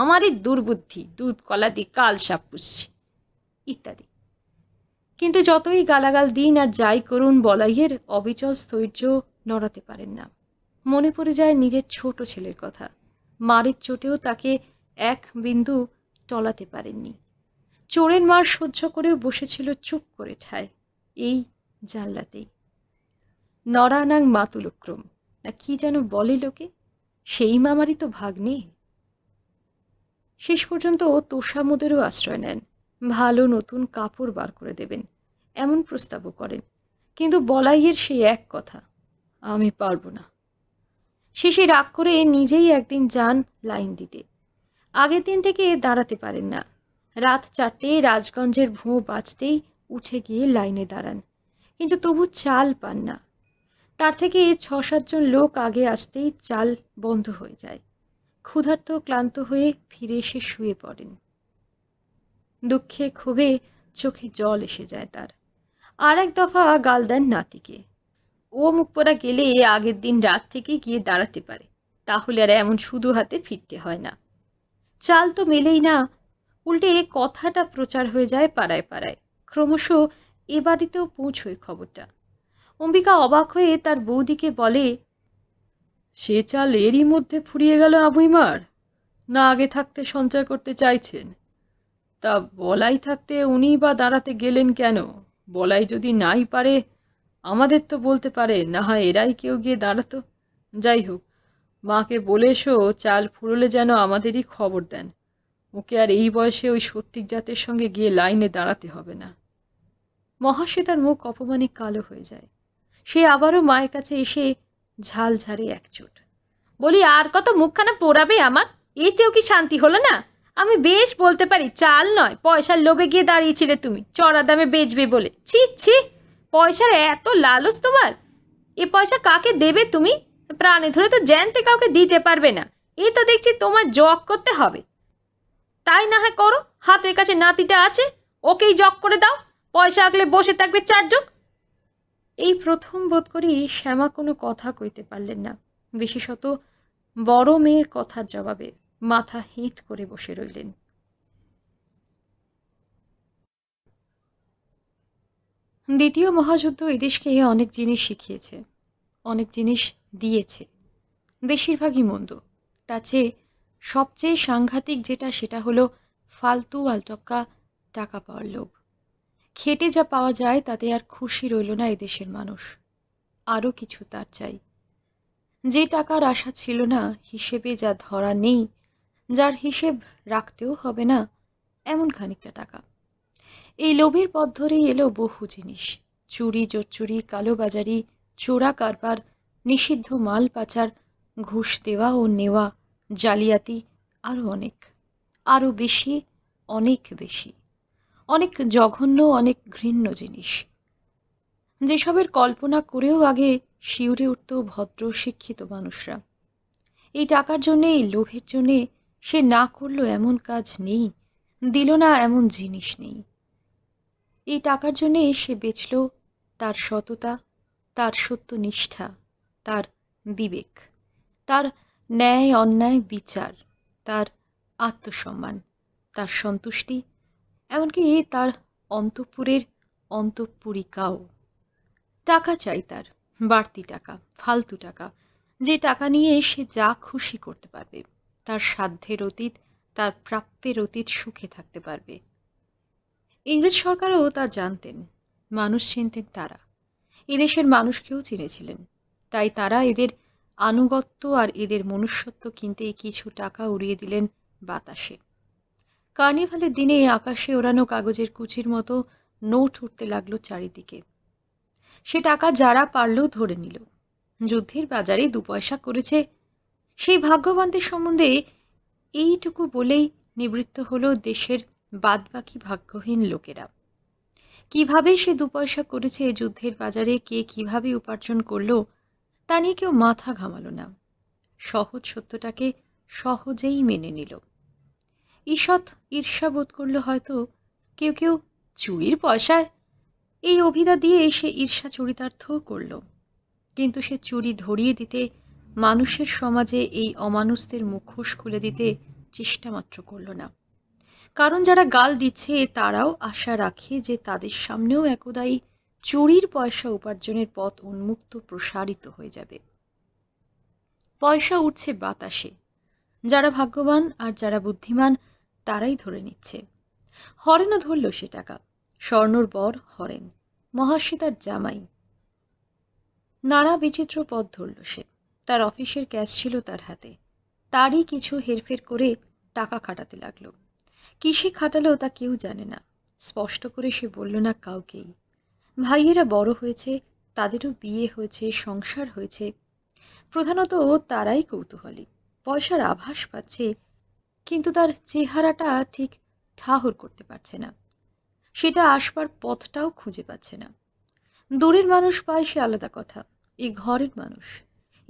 আমারই দুর্বুদ্ধি দুধ কলা দিয়ে কাল সাপ পুষছি ইত্যাদি কিন্তু যতই গালাগাল দিন আর যাই করুন বলাইয়ের অবিচল স্থৈর্য নড়াতে পারেন না মনে পড়ে যায় নিজের ছোট ছেলের কথা মারের চোটেও তাকে এক বিন্দু টলাতে পারেননি চোরের মার সহ্য করেও বসেছিল চুপ করে ঠায় এই জানলাতেই নরানাং মাতুলক্রম না কি যেন বলে লোকে সেই মামারই তো ভাগ নেই শেষ পর্যন্ত ও তোষামোদেরও আশ্রয় নেন ভালো নতুন কাপড় বার করে দেবেন এমন প্রস্তাবও করেন কিন্তু বলাইয়ের সেই এক কথা আমি পারবো না শেষে রাগ করে নিজেই একদিন যান লাইন দিতে আগের দিন থেকে দাঁড়াতে পারেন না রাত চারটে রাজগঞ্জের ভোঁ বাঁচতেই উঠে গিয়ে লাইনে দাঁড়ান কিন্তু তবু চাল পান না তার থেকে ছ সাতজন লোক আগে আসতেই চাল বন্ধ হয়ে যায় ক্ষুধার্ত ক্লান্ত হয়ে ফিরে এসে শুয়ে পড়েন দুঃখে ক্ষোভে চোখে জল এসে যায় তার আর এক দফা গাল দেন নাতিকে ও মুখপোড়া গেলে আগের দিন রাত থেকে গিয়ে দাঁড়াতে পারে তাহলে আর এমন শুধু হাতে ফিরতে হয় না চাল তো মেলেই না উল্টে কথাটা প্রচার হয়ে যায় পাড়ায় পাড়ায় ক্রমশ এ বাড়িতেও পৌঁছয় খবরটা অম্বিকা অবাক হয়ে তার বৌদিকে বলে সে চাল এরই মধ্যে ফুরিয়ে গেল আবুইমার না আগে থাকতে সঞ্চয় করতে চাইছেন তা বলাই থাকতে উনি বা দাঁড়াতে গেলেন কেন বলাই যদি নাই পারে আমাদের তো বলতে পারে না হয় এরাই কেউ গিয়ে দাঁড়াতো যাই হোক মাকে বলে এসো চাল ফুরলে যেন আমাদেরই খবর দেন ওকে আর এই বয়সে ওই সত্যিক জাতের সঙ্গে গিয়ে লাইনে দাঁড়াতে হবে না মহাশ্বেতার মুখ অপমানে কালো হয়ে যায় সে আবারও মায়ের কাছে এসে ঝাল ঝাড়ে একচোট বলি আর কত মুখখানা পোড়াবে আমার এতেও কি শান্তি হলো না আমি বেশ বলতে পারি চাল নয় পয়সার লোভে গিয়ে দাঁড়িয়েছিলে তুমি চড়া দামে বেচবে বলে ছি ছি পয়সার এত লালস তোমার এ পয়সা কাকে দেবে তুমি প্রাণে ধরে তো জ্যান্তে কাউকে দিতে পারবে না এ তো দেখছি তোমার জক করতে হবে তাই না হয় করো হাতের কাছে নাতিটা আছে ওকেই জক করে দাও পয়সা আগলে বসে থাকবে চারজন এই প্রথম বোধ করি শ্যামা কোনো কথা কইতে পারলেন না বিশেষত বড় মেয়ের কথার জবাবে মাথা হিট করে বসে রইলেন দ্বিতীয় মহাযুদ্ধ এদেশকে অনেক জিনিস শিখিয়েছে অনেক জিনিস দিয়েছে বেশিরভাগই মন্দ তা চেয়ে সবচেয়ে সাংঘাতিক যেটা সেটা হলো ফালতু আলটপকা টাকা পাওয়ার লোভ খেটে যা পাওয়া যায় তাতে আর খুশি রইল না এদেশের মানুষ আরও কিছু তার চাই যে টাকার আশা ছিল না হিসেবে যা ধরা নেই যার হিসেব রাখতেও হবে না এমন খানিকটা টাকা এই লোভের পথ ধরেই এলো বহু জিনিস চুরি জোরচুরি কালোবাজারি চোরা কারবার নিষিদ্ধ মাল পাচার ঘুষ দেওয়া ও নেওয়া জালিয়াতি আরও অনেক আরও বেশি অনেক বেশি অনেক জঘন্য অনেক ঘৃণ্য জিনিস যেসবের কল্পনা করেও আগে শিউরে উঠত ভদ্র শিক্ষিত মানুষরা এই টাকার জন্যে এই লোভের জন্যে সে না করল এমন কাজ নেই দিল না এমন জিনিস নেই এই টাকার জন্যে সে বেচল তার সততা তার সত্য নিষ্ঠা তার বিবেক তার ন্যায় অন্যায় বিচার তার আত্মসম্মান তার সন্তুষ্টি এমনকি তার অন্তঃপুরের অন্তঃপুরিকাও টাকা চাই তার বাড়তি টাকা ফালতু টাকা যে টাকা নিয়ে সে যা খুশি করতে পারবে তার সাধ্যের অতীত তার প্রাপ্যের অতীত সুখে থাকতে পারবে ইংরেজ সরকারও তা জানতেন মানুষ চিনতেন তারা এদেশের মানুষকেও চিনেছিলেন তাই তারা এদের আনুগত্য আর এদের মনুষ্যত্ব কিনতে কিছু টাকা উড়িয়ে দিলেন বাতাসে কার্নিভালের দিনে আকাশে ওড়ানো কাগজের কুচির মতো নোট উঠতে লাগলো চারিদিকে সে টাকা যারা পারল ধরে নিল যুদ্ধের বাজারে দু পয়সা করেছে সেই ভাগ্যবানদের সম্বন্ধে এইটুকু বলেই নিবৃত্ত হলো দেশের বাদবাকি ভাগ্যহীন লোকেরা কিভাবে সে দুপয়সা করেছে যুদ্ধের বাজারে কে কিভাবে উপার্জন করলো তা নিয়ে কেউ মাথা ঘামালো না সহজ সত্যটাকে সহজেই মেনে নিল ঈষৎ ঈর্ষা বোধ করলো হয়তো কেউ কেউ চুরির পয়সায় এই অভিধা দিয়ে সে ঈর্ষা চরিতার্থও করল কিন্তু সে চুরি ধরিয়ে দিতে মানুষের সমাজে এই অমানুষদের মুখোশ খুলে দিতে চেষ্টা মাত্র করল না কারণ যারা গাল দিচ্ছে তারাও আশা রাখে যে তাদের সামনেও একদাই চুরির পয়সা উপার্জনের পথ উন্মুক্ত প্রসারিত হয়ে যাবে পয়সা উঠছে বাতাসে যারা ভাগ্যবান আর যারা বুদ্ধিমান তারাই ধরে নিচ্ছে হরেনও ধরল সে টাকা স্বর্ণর বর হরেন মহাশ্বেতার জামাই নানা বিচিত্র পথ ধরল সে তার অফিসের ক্যাশ ছিল তার হাতে তারই কিছু হেরফের করে টাকা খাটাতে লাগলো কিসে খাটালো তা কেউ জানে না স্পষ্ট করে সে বলল না কাউকেই ভাইয়েরা বড় হয়েছে তাদেরও বিয়ে হয়েছে সংসার হয়েছে প্রধানত তারাই কৌতূহলী পয়সার আভাস পাচ্ছে কিন্তু তার চেহারাটা ঠিক ঠাহর করতে পারছে না সেটা আসবার পথটাও খুঁজে পাচ্ছে না দূরের মানুষ পায় সে আলাদা কথা এই ঘরের মানুষ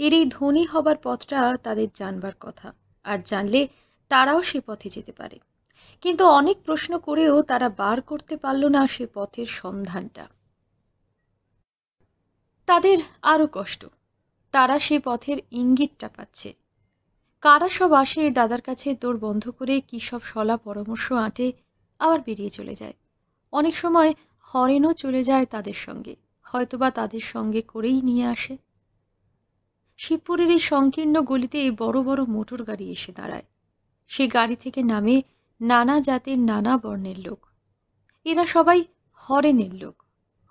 এর এই ধনী হবার পথটা তাদের জানবার কথা আর জানলে তারাও সে পথে যেতে পারে কিন্তু অনেক প্রশ্ন করেও তারা বার করতে পারল না সে পথের সন্ধানটা তাদের আরও কষ্ট তারা সে পথের ইঙ্গিতটা পাচ্ছে কারা সব আসে দাদার কাছে দৌড় বন্ধ করে কি সব সলা পরামর্শ আঁটে আবার বেরিয়ে চলে যায় অনেক সময় হরেনও চলে যায় তাদের সঙ্গে হয়তোবা তাদের সঙ্গে করেই নিয়ে আসে শিবপুরের এই সংকীর্ণ গলিতে এই বড় বড় মোটর গাড়ি এসে দাঁড়ায় সে গাড়ি থেকে নামে নানা জাতের নানা বর্ণের লোক এরা সবাই হরেনের লোক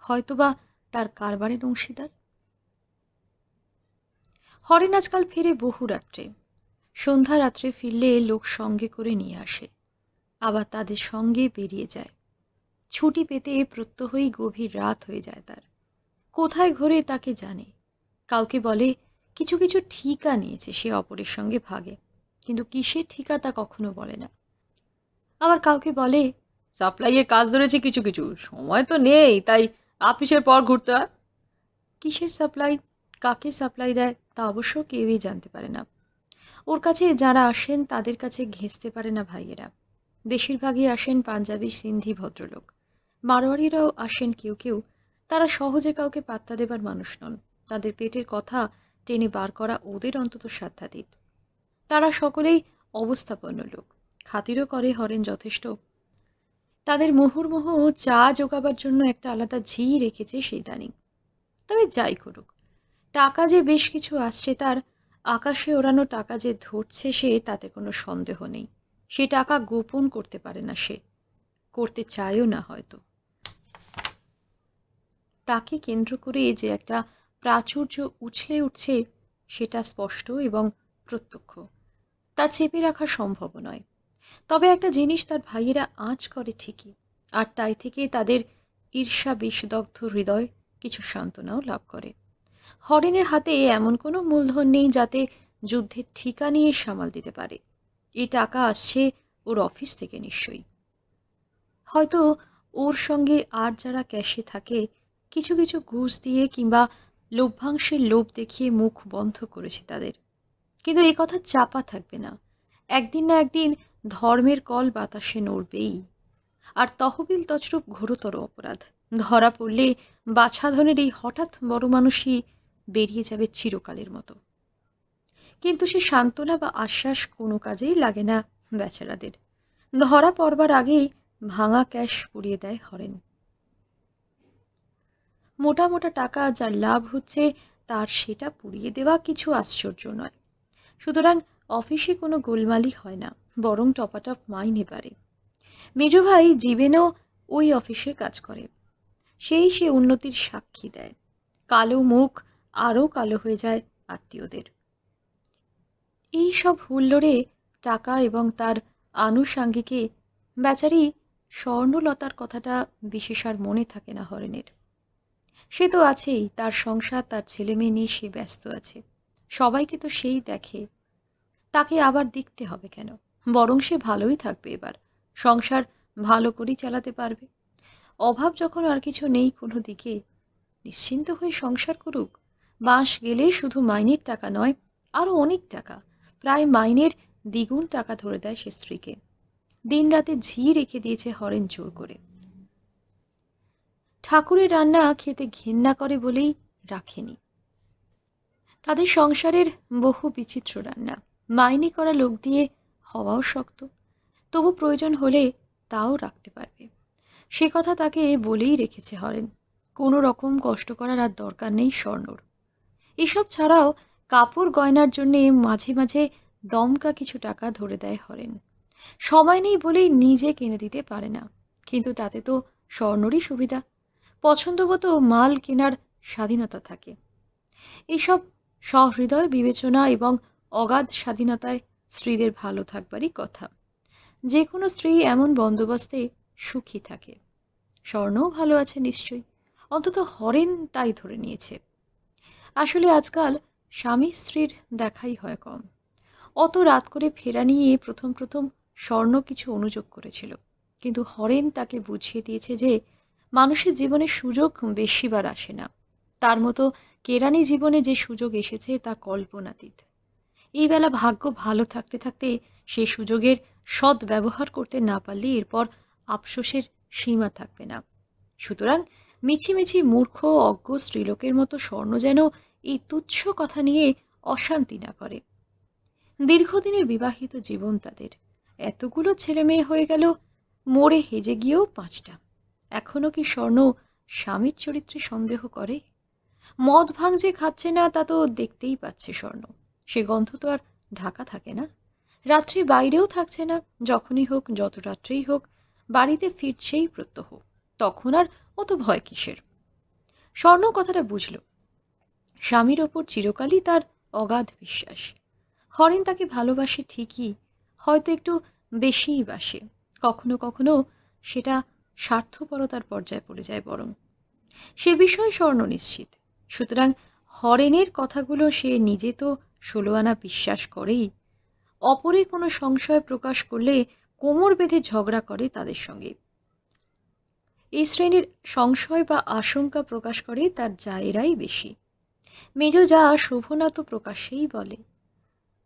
হয়তোবা তার কারবারের অংশীদার হরেন আজকাল ফেরে বহু রাত্রে সন্ধ্যা রাত্রে ফিরলে লোক সঙ্গে করে নিয়ে আসে আবার তাদের সঙ্গে বেরিয়ে যায় ছুটি পেতে প্রত্যহই গভীর রাত হয়ে যায় তার কোথায় ঘরে তাকে জানে কাউকে বলে কিছু কিছু ঠিকা নিয়েছে সে অপরের সঙ্গে ভাগে কিন্তু কিসের ঠিকা তা কখনো বলে না আবার কাউকে বলে সাপ্লাইয়ের কাজ ধরেছে কিছু কিছু সময় তো নেই তাই আপিসের পর ঘুরতে হয় কিসের সাপ্লাই কাকে সাপ্লাই দেয় তা অবশ্য কেউই জানতে পারে না ওর কাছে যারা আসেন তাদের কাছে ঘেঁচতে পারে না ভাইয়েরা বেশিরভাগই আসেন পাঞ্জাবি সিন্ধি ভদ্রলোক মারোয়ারিরাও আসেন কেউ কেউ তারা সহজে কাউকে পাত্তা দেবার মানুষ নন তাদের পেটের কথা টেনে বার করা ওদের অন্তত সাধ্যাতীত তারা সকলেই অবস্থাপন্ন লোক খাতিরও করে হরেন যথেষ্ট তাদের মুহুর্মুহ চা জোগাবার জন্য একটা আলাদা ঝি রেখেছে সেই দানি তবে যাই করুক টাকা যে বেশ কিছু আসছে তার আকাশে ওড়ানো টাকা যে ধরছে সে তাতে কোনো সন্দেহ নেই সে টাকা গোপন করতে পারে না সে করতে চায়ও না হয়তো তাকে কেন্দ্র করে যে একটা প্রাচুর্য উছলে উঠছে সেটা স্পষ্ট এবং প্রত্যক্ষ তা চেপে রাখা সম্ভব নয় তবে একটা জিনিস তার ভাইয়েরা আঁচ করে ঠিকই আর তাই থেকে তাদের ঈর্ষা বিষদগ্ধ হৃদয় কিছু সান্ত্বনাও লাভ করে হরেনের হাতে এমন কোনো মূলধন নেই যাতে যুদ্ধের ঠিকা নিয়ে সামাল দিতে পারে এই টাকা আসছে ওর অফিস থেকে নিশ্চয়ই হয়তো ওর সঙ্গে আর যারা ক্যাশে থাকে কিছু কিছু ঘুষ দিয়ে কিংবা লভ্যাংশের লোভ দেখিয়ে মুখ বন্ধ করেছে তাদের কিন্তু এ কথা চাপা থাকবে না একদিন না একদিন ধর্মের কল বাতাসে নড়বেই আর তহবিল তছরূপ ঘোরতর অপরাধ ধরা পড়লে বাছাধনের এই হঠাৎ বড় মানুষই বেরিয়ে যাবে চিরকালের মতো কিন্তু সে সান্ত্বনা বা আশ্বাস কোনো কাজেই লাগে না বেচারাদের ধরা পড়বার আগেই ভাঙা ক্যাশ পুড়িয়ে দেয় হরেন মোটা মোটা টাকা যার লাভ হচ্ছে তার সেটা পুড়িয়ে দেওয়া কিছু আশ্চর্য নয় সুতরাং অফিসে কোনো গোলমালই হয় না বরং টপাটপ মাইনে পারে মেজ ভাই জীবেনও ওই অফিসে কাজ করে সেই সে উন্নতির সাক্ষী দেয় কালো মুখ আরও কালো হয়ে যায় আত্মীয়দের এই সব হুল্লোড়ে টাকা এবং তার আনুষাঙ্গিকে বেচারি স্বর্ণলতার কথাটা বিশেষ আর মনে থাকে না হরেনের সে তো আছেই তার সংসার তার ছেলে মেয়ে নিয়ে সে ব্যস্ত আছে সবাইকে তো সেই দেখে তাকে আবার দেখতে হবে কেন বরং সে ভালোই থাকবে এবার সংসার ভালো করেই চালাতে পারবে অভাব যখন আর কিছু নেই কোনো দিকে নিশ্চিন্ত হয়ে সংসার করুক বাঁশ গেলে শুধু মাইনের টাকা নয় আরও অনেক টাকা প্রায় মাইনের দ্বিগুণ টাকা ধরে দেয় সে স্ত্রীকে দিন রাতে ঝি রেখে দিয়েছে হরেন জোর করে ঠাকুরের রান্না খেতে ঘেন্না করে বলেই রাখেনি তাদের সংসারের বহু বিচিত্র রান্না মাইনে করা লোক দিয়ে হওয়াও শক্ত তবু প্রয়োজন হলে তাও রাখতে পারবে সে কথা তাকে বলেই রেখেছে হরেন কোনো রকম কষ্ট করার আর দরকার নেই স্বর্ণর এসব ছাড়াও কাপড় গয়নার জন্যে মাঝে মাঝে দমকা কিছু টাকা ধরে দেয় হরেন সময় নেই বলেই নিজে কিনে দিতে পারে না কিন্তু তাতে তো স্বর্ণরই সুবিধা মতো মাল কেনার স্বাধীনতা থাকে এইসব সহৃদয় বিবেচনা এবং অগাধ স্বাধীনতায় স্ত্রীদের ভালো থাকবারই কথা যে কোনো স্ত্রী এমন বন্দোবস্তে সুখী থাকে স্বর্ণও ভালো আছে নিশ্চয়ই অন্তত হরেন তাই ধরে নিয়েছে আসলে আজকাল স্বামী স্ত্রীর দেখাই হয় কম অত রাত করে ফেরা নিয়ে প্রথম প্রথম স্বর্ণ কিছু অনুযোগ করেছিল কিন্তু হরেন তাকে বুঝিয়ে দিয়েছে যে মানুষের জীবনে সুযোগ বেশিবার আসে না তার মতো কেরানি জীবনে যে সুযোগ এসেছে তা কল্পনাতীত এই বেলা ভাগ্য ভালো থাকতে থাকতে সেই সুযোগের সদ ব্যবহার করতে না পারলে এরপর আফসোসের সীমা থাকবে না সুতরাং মিছিমিছি মূর্খ অজ্ঞ স্ত্রীলোকের মতো স্বর্ণ যেন এই তুচ্ছ কথা নিয়ে অশান্তি না করে দীর্ঘদিনের বিবাহিত জীবন তাদের এতগুলো ছেলে মেয়ে হয়ে গেল মোড়ে হেজে গিয়েও পাঁচটা এখনও কি স্বর্ণ স্বামীর চরিত্রে সন্দেহ করে মদ ভাঙ যে খাচ্ছে না তা তো দেখতেই পাচ্ছে স্বর্ণ সে গন্ধ তো আর ঢাকা থাকে না রাত্রি বাইরেও থাকছে না যখনই হোক যত রাত্রেই হোক বাড়িতে ফিরছেই প্রত্যহ তখন আর অত ভয় কিসের স্বর্ণ কথাটা বুঝল স্বামীর ওপর চিরকালই তার অগাধ বিশ্বাস হরেন তাকে ভালোবাসে ঠিকই হয়তো একটু বেশিই বাসে কখনো কখনো সেটা স্বার্থপরতার পর্যায়ে পড়ে যায় বরং সে বিষয়ে স্বর্ণ নিশ্চিত সুতরাং হরেনের কথাগুলো সে নিজে তো ষোলো আনা বিশ্বাস করেই অপরে কোনো সংশয় প্রকাশ করলে কোমর বেঁধে ঝগড়া করে তাদের সঙ্গে এই শ্রেণীর সংশয় বা আশঙ্কা প্রকাশ করে তার জায়েরাই বেশি মেজ যা শোভনা তো প্রকাশেই বলে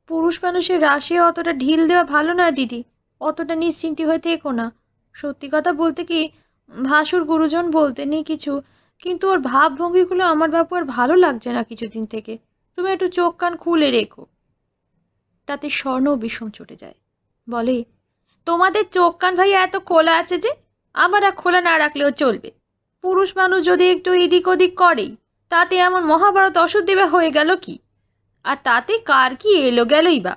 পুরুষ মানুষের রাশে অতটা ঢিল দেওয়া ভালো নয় দিদি অতটা নিশ্চিন্তি হয়ে থেকো না সত্যি কথা বলতে কি ভাসুর গুরুজন বলতে নেই কিছু কিন্তু ওর ভাবভঙ্গিগুলো আমার বাপু আর ভালো লাগছে না কিছুদিন থেকে তুমি একটু চোখ কান খুলে রেখো তাতে স্বর্ণ বিষম চটে যায় বলে তোমাদের চোখ কান ভাই এত খোলা আছে যে আমার আর খোলা না রাখলেও চলবে পুরুষ মানুষ যদি একটু এদিক ওদিক করেই তাতে এমন মহাভারত দেবে হয়ে গেল কি আর তাতে কার কি এলো গেলই বা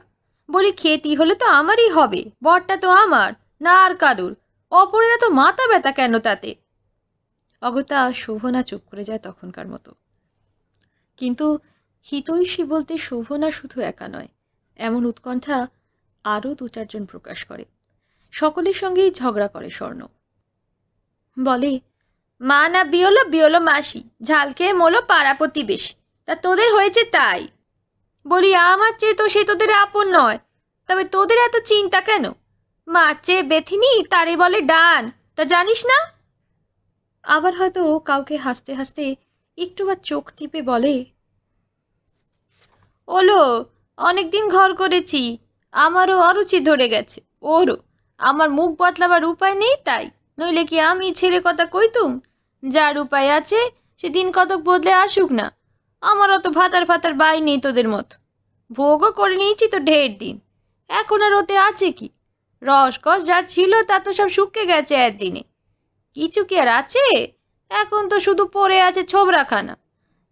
বলি খেতি হলে তো আমারই হবে বরটা তো আমার না আর কারুর অপরেরা তো মাথা ব্যথা কেন তাতে অগতা শোভনা চুপ করে যায় তখনকার মতো কিন্তু হিতৈষী বলতে শোভনা শুধু একা নয় এমন উৎকণ্ঠা আরও দু চারজন প্রকাশ করে সকলের সঙ্গেই ঝগড়া করে স্বর্ণ বলে মা না বিয়লো বিয়লো মাসি ঝালকে মোলো পাড়া বেশি তা তোদের হয়েছে তাই বলি আমার চেয়ে তো সে তোদের আপন নয় তবে তোদের এত চিন্তা কেন মার চেয়ে বেথিনি তারে বলে ডান তা জানিস না আবার হয়তো কাউকে হাসতে হাসতে একটু বা চোখ টিপে বলে ওলো অনেকদিন ঘর করেছি আমারও অরুচি ধরে গেছে ওরও আমার মুখ বদলাবার উপায় নেই তাই নইলে কি আমি ছেড়ে কথা কইতুম যার উপায় আছে সে দিন কতক বদলে আসুক না আমার অত ভাতার ফাতার বাই নেই তোদের মতো ভোগও করে নিয়েছি তো ঢের দিন এখন আর ওতে আছে কি রসকস যা ছিল তা তো সব শুকে গেছে একদিনে কিছু কি আর আছে এখন তো শুধু পড়ে আছে ছোবরাখানা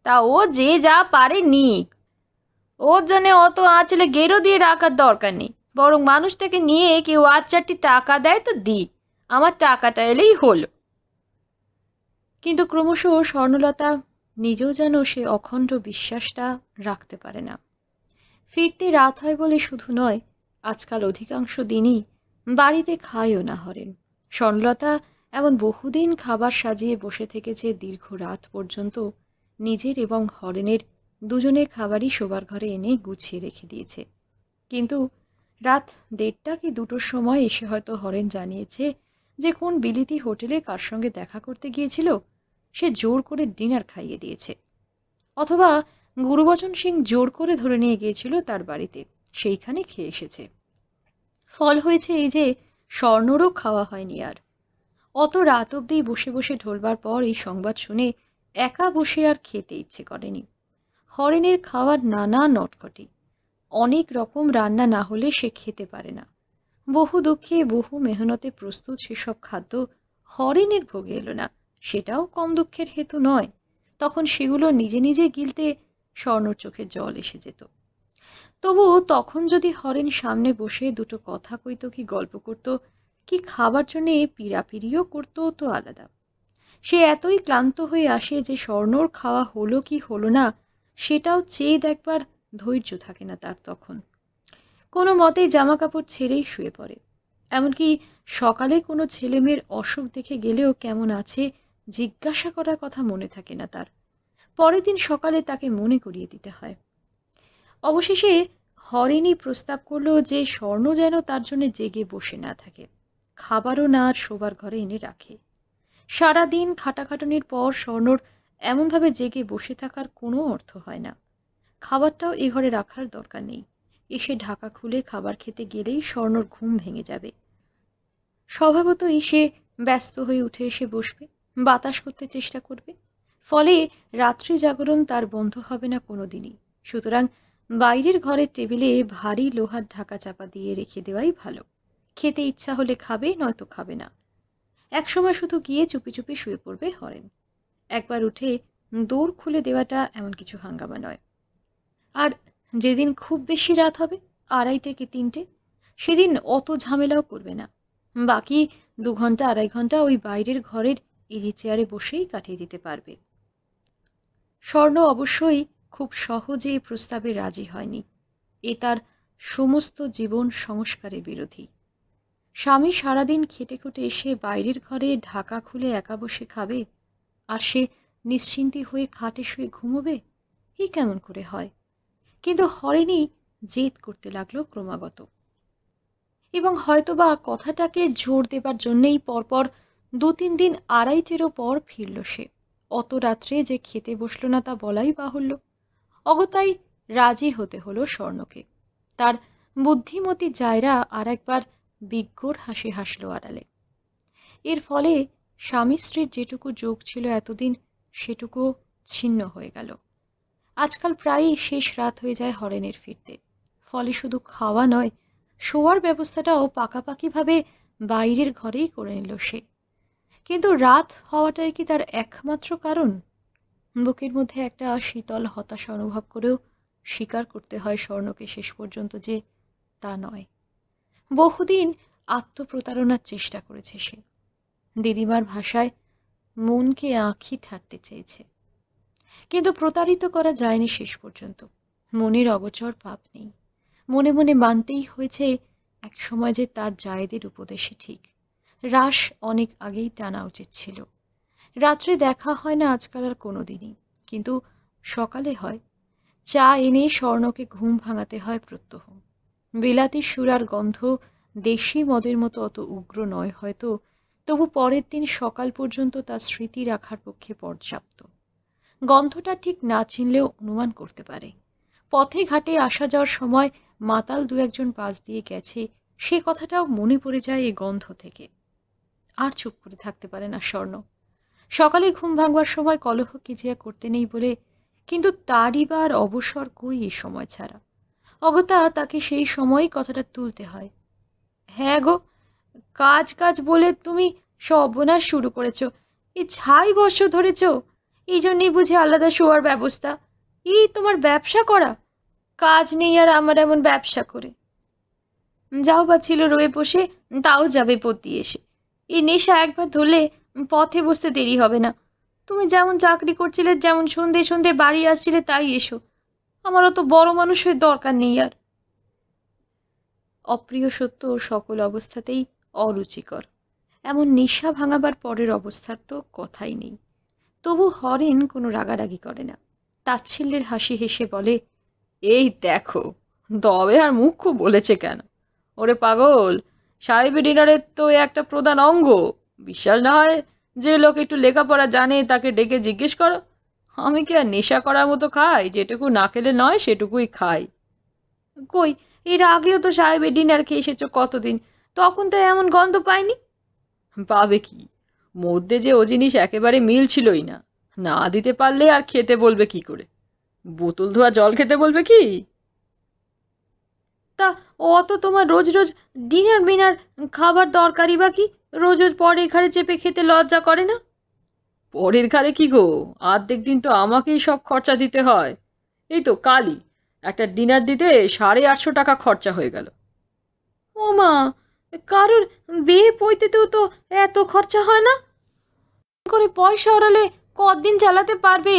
তা ও যে যা পারে নিক ওর জন্য অত আঁচলে গেরো দিয়ে রাখার দরকার নেই বরং মানুষটাকে নিয়ে কেউ আর চারটি টাকা দেয় তো দি আমার টাকাটা এলেই হলো কিন্তু ক্রমশ স্বর্ণলতা নিজেও যেন সে অখণ্ড বিশ্বাসটা রাখতে পারে না ফিরতে রাত হয় বলে শুধু নয় আজকাল অধিকাংশ দিনই বাড়িতে খায়ও না হরেন সরলতা এমন বহুদিন খাবার সাজিয়ে বসে থেকেছে দীর্ঘ রাত পর্যন্ত নিজের এবং হরেনের দুজনে খাবারই শোবার ঘরে এনে গুছিয়ে রেখে দিয়েছে কিন্তু রাত দেড়টা কি দুটোর সময় এসে হয়তো হরেন জানিয়েছে যে কোন বিলিতি হোটেলে কার সঙ্গে দেখা করতে গিয়েছিল সে জোর করে ডিনার খাইয়ে দিয়েছে অথবা গুরুবচন সিং জোর করে ধরে নিয়ে গিয়েছিল তার বাড়িতে সেইখানে খেয়ে এসেছে ফল হয়েছে এই যে স্বর্ণরও খাওয়া হয়নি আর অত রাত অব্দি বসে বসে ঢোলবার পর এই সংবাদ শুনে একা বসে আর খেতে ইচ্ছে করেনি হরেনের খাওয়ার নানা নটকটি অনেক রকম রান্না না হলে সে খেতে পারে না বহু দুঃখে বহু মেহনতে প্রস্তুত সেসব খাদ্য হরেনের ভোগে এলো না সেটাও কম দুঃখের হেতু নয় তখন সেগুলো নিজে নিজে গিলতে স্বর্ণর চোখে জল এসে যেত তবুও তখন যদি হরেন সামনে বসে দুটো কথা কইত কি গল্প করত কি খাবার জন্যে পিড়াপিড়িও করতো তো আলাদা সে এতই ক্লান্ত হয়ে আসে যে স্বর্ণর খাওয়া হলো কি হলো না সেটাও চেয়ে দেখবার ধৈর্য থাকে না তার তখন কোনো মতে জামা কাপড় ছেড়েই শুয়ে পড়ে এমনকি সকালে কোনো ছেলেমেয়ের অসুখ দেখে গেলেও কেমন আছে জিজ্ঞাসা করার কথা মনে থাকে না তার পরের দিন সকালে তাকে মনে করিয়ে দিতে হয় অবশেষে হরিণী প্রস্তাব করল যে স্বর্ণ যেন তার জন্য জেগে বসে না থাকে খাবারও না আর শোবার ঘরে এনে রাখে সারা দিন খাটাখাটনির পর স্বর্ণর এমনভাবে জেগে বসে থাকার কোনো অর্থ হয় না খাবারটাও এ ঘরে রাখার দরকার নেই এসে ঢাকা খুলে খাবার খেতে গেলেই স্বর্ণর ঘুম ভেঙে যাবে স্বভাবতই সে ব্যস্ত হয়ে উঠে এসে বসবে বাতাস করতে চেষ্টা করবে ফলে রাত্রি জাগরণ তার বন্ধ হবে না কোনো দিনই সুতরাং বাইরের ঘরের টেবিলে ভারী লোহার ঢাকা চাপা দিয়ে রেখে দেওয়াই ভালো খেতে ইচ্ছা হলে খাবে নয়তো খাবে না একসময় শুধু গিয়ে চুপি চুপি শুয়ে পড়বে হরেন একবার উঠে দৌড় খুলে দেওয়াটা এমন কিছু হাঙ্গামা নয় আর যেদিন খুব বেশি রাত হবে আড়াইটে কি তিনটে সেদিন অত ঝামেলাও করবে না বাকি দু ঘন্টা আড়াই ঘন্টা ওই বাইরের ঘরের ইজি চেয়ারে বসেই কাটিয়ে দিতে পারবে স্বর্ণ অবশ্যই খুব সহজে এই প্রস্তাবে রাজি হয়নি এ তার সমস্ত জীবন সংস্কারে বিরোধী স্বামী সারাদিন খেটে খুটে এসে বাইরের ঘরে ঢাকা খুলে একা বসে খাবে আর সে নিশ্চিন্তি হয়ে খাটে শুয়ে ঘুমোবে এ কেমন করে হয় কিন্তু হরেনি জেদ করতে লাগলো ক্রমাগত এবং হয়তোবা কথাটাকে জোর দেবার জন্যেই পরপর দু তিন দিন আড়াইটেরও পর ফিরল সে অত রাত্রে যে খেতে বসল না তা বলাই বাহুল্য অগতাই রাজি হতে হলো স্বর্ণকে তার বুদ্ধিমতী জায়রা আর একবার বিজ্ঞর হাসি হাসল আড়ালে এর ফলে স্বামী স্ত্রীর যেটুকু যোগ ছিল এতদিন সেটুকু ছিন্ন হয়ে গেল আজকাল প্রায়ই শেষ রাত হয়ে যায় হরেনের ফিরতে ফলে শুধু খাওয়া নয় শোয়ার ব্যবস্থাটাও পাকাপাকিভাবে বাইরের ঘরেই করে নিল সে কিন্তু রাত হওয়াটাই কি তার একমাত্র কারণ বুকের মধ্যে একটা শীতল হতাশা অনুভব করেও স্বীকার করতে হয় স্বর্ণকে শেষ পর্যন্ত যে তা নয় বহুদিন আত্মপ্রতারণার চেষ্টা করেছে সে দিদিমার ভাষায় মনকে আঁখি ঠাটতে চেয়েছে কিন্তু প্রতারিত করা যায়নি শেষ পর্যন্ত মনের অগচর পাপ নেই মনে মনে মানতেই হয়েছে এক সময় যে তার জায়েদের উপদেশে ঠিক রাস অনেক আগেই টানা উচিত ছিল রাত্রে দেখা হয় না আজকাল আর কোনো দিনই কিন্তু সকালে হয় চা এনে স্বর্ণকে ঘুম ভাঙাতে হয় প্রত্যহ বিলাতি সুরার গন্ধ দেশি মদের মতো অত উগ্র নয় হয়তো তবু পরের দিন সকাল পর্যন্ত তার স্মৃতি রাখার পক্ষে পর্যাপ্ত গন্ধটা ঠিক না চিনলেও অনুমান করতে পারে পথে ঘাটে আসা যাওয়ার সময় মাতাল দু একজন পাশ দিয়ে গেছে সে কথাটাও মনে পড়ে যায় এই গন্ধ থেকে আর চুপ করে থাকতে পারে না স্বর্ণ সকালে ঘুম ভাঙবার সময় কলহ কি যে করতে নেই বলে কিন্তু তারই বার অবসর কই এ সময় ছাড়া অগতা তাকে সেই সময়ই কথাটা তুলতে হয় হ্যাঁ গো কাজ কাজ বলে তুমি সর্বনাশ শুরু করেছ এই ছাই বর্ষ ধরেছ এই জন্যেই বুঝে আলাদা শোয়ার ব্যবস্থা এই তোমার ব্যবসা করা কাজ নেই আর আমার এমন ব্যবসা করে যাও বা ছিল রয়ে বসে তাও যাবে পতি এসে এই নেশা একবার ধরলে পথে বসতে দেরি হবে না তুমি যেমন চাকরি করছিলে যেমন সন্ধে সন্ধে বাড়ি আসছিলে তাই এসো আমার অত বড় মানুষের দরকার নেই আর অপ্রিয় সত্য সকল অবস্থাতেই অরুচিকর এমন নেশা ভাঙাবার পরের অবস্থার তো কথাই নেই তবু হরেন কোনো রাগারাগি করে না তাচ্ছিল্যের হাসি হেসে বলে এই দেখো দবে আর মুখ্য বলেছে কেন ওরে পাগল সাহেবের ডিনারের তো একটা প্রধান অঙ্গ বিশ্বাস না হয় যে লোক একটু লেখাপড়া জানে তাকে ডেকে জিজ্ঞেস করো আমি কি আর নেশা করার মতো খাই যেটুকু না খেলে নয় সেটুকুই খাই কই এর আগেও তো সাহেবের ডিনার খেয়ে এসেছো কতদিন তখন তো এমন গন্ধ পায়নি পাবে কি মধ্যে যে ও জিনিস একেবারে মিল ছিলই না না দিতে পারলে আর খেতে বলবে কি করে বোতল ধোয়া জল খেতে বলবে কি তা অত তোমার রোজ রোজ ডিনার বিনার খাবার দরকারই বা কি রোজ পরের ঘরে চেপে খেতে লজ্জা করে না পরের ঘরে কি গো আর্ধেক দিন তো আমাকেই সব খরচা দিতে হয় এই তো কালই একটা ডিনার দিতে সাড়ে আটশো টাকা খরচা হয়ে গেল ও মা কারোর বিয়ে পইতেতেও তো এত খরচা হয় না করে পয়সা ওড়ালে কদিন চালাতে পারবে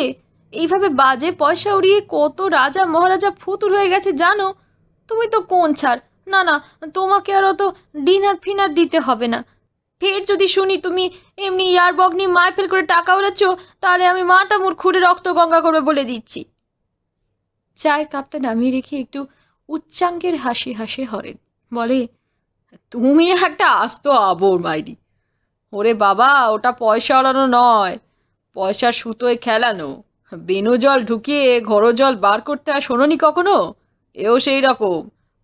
এইভাবে বাজে পয়সা উড়িয়ে কত রাজা মহারাজা ফুতুর হয়ে গেছে জানো তুমি তো কোন ছাড় না না তোমাকে আর অত ডিনার ফিনার দিতে হবে না ফের যদি শুনি তুমি এমনি মায় ফেল করে টাকা ওড়াচ্ছ তাহলে আমি মা তামুর খুঁড়ে রক্ত গঙ্গা করবে বলে দিচ্ছি চায়ের কাপটা নামিয়ে রেখে একটু উচ্চাঙ্গের হাসি হাসি হরেন বলে তুমি একটা আস্ত আবর মাইরি ওরে বাবা ওটা পয়সা ওড়ানো নয় পয়সা সুতোয় খেলানো বেনু জল ঢুকিয়ে ঘরো জল বার করতে আর শোনোনি কখনো এও সেই রকম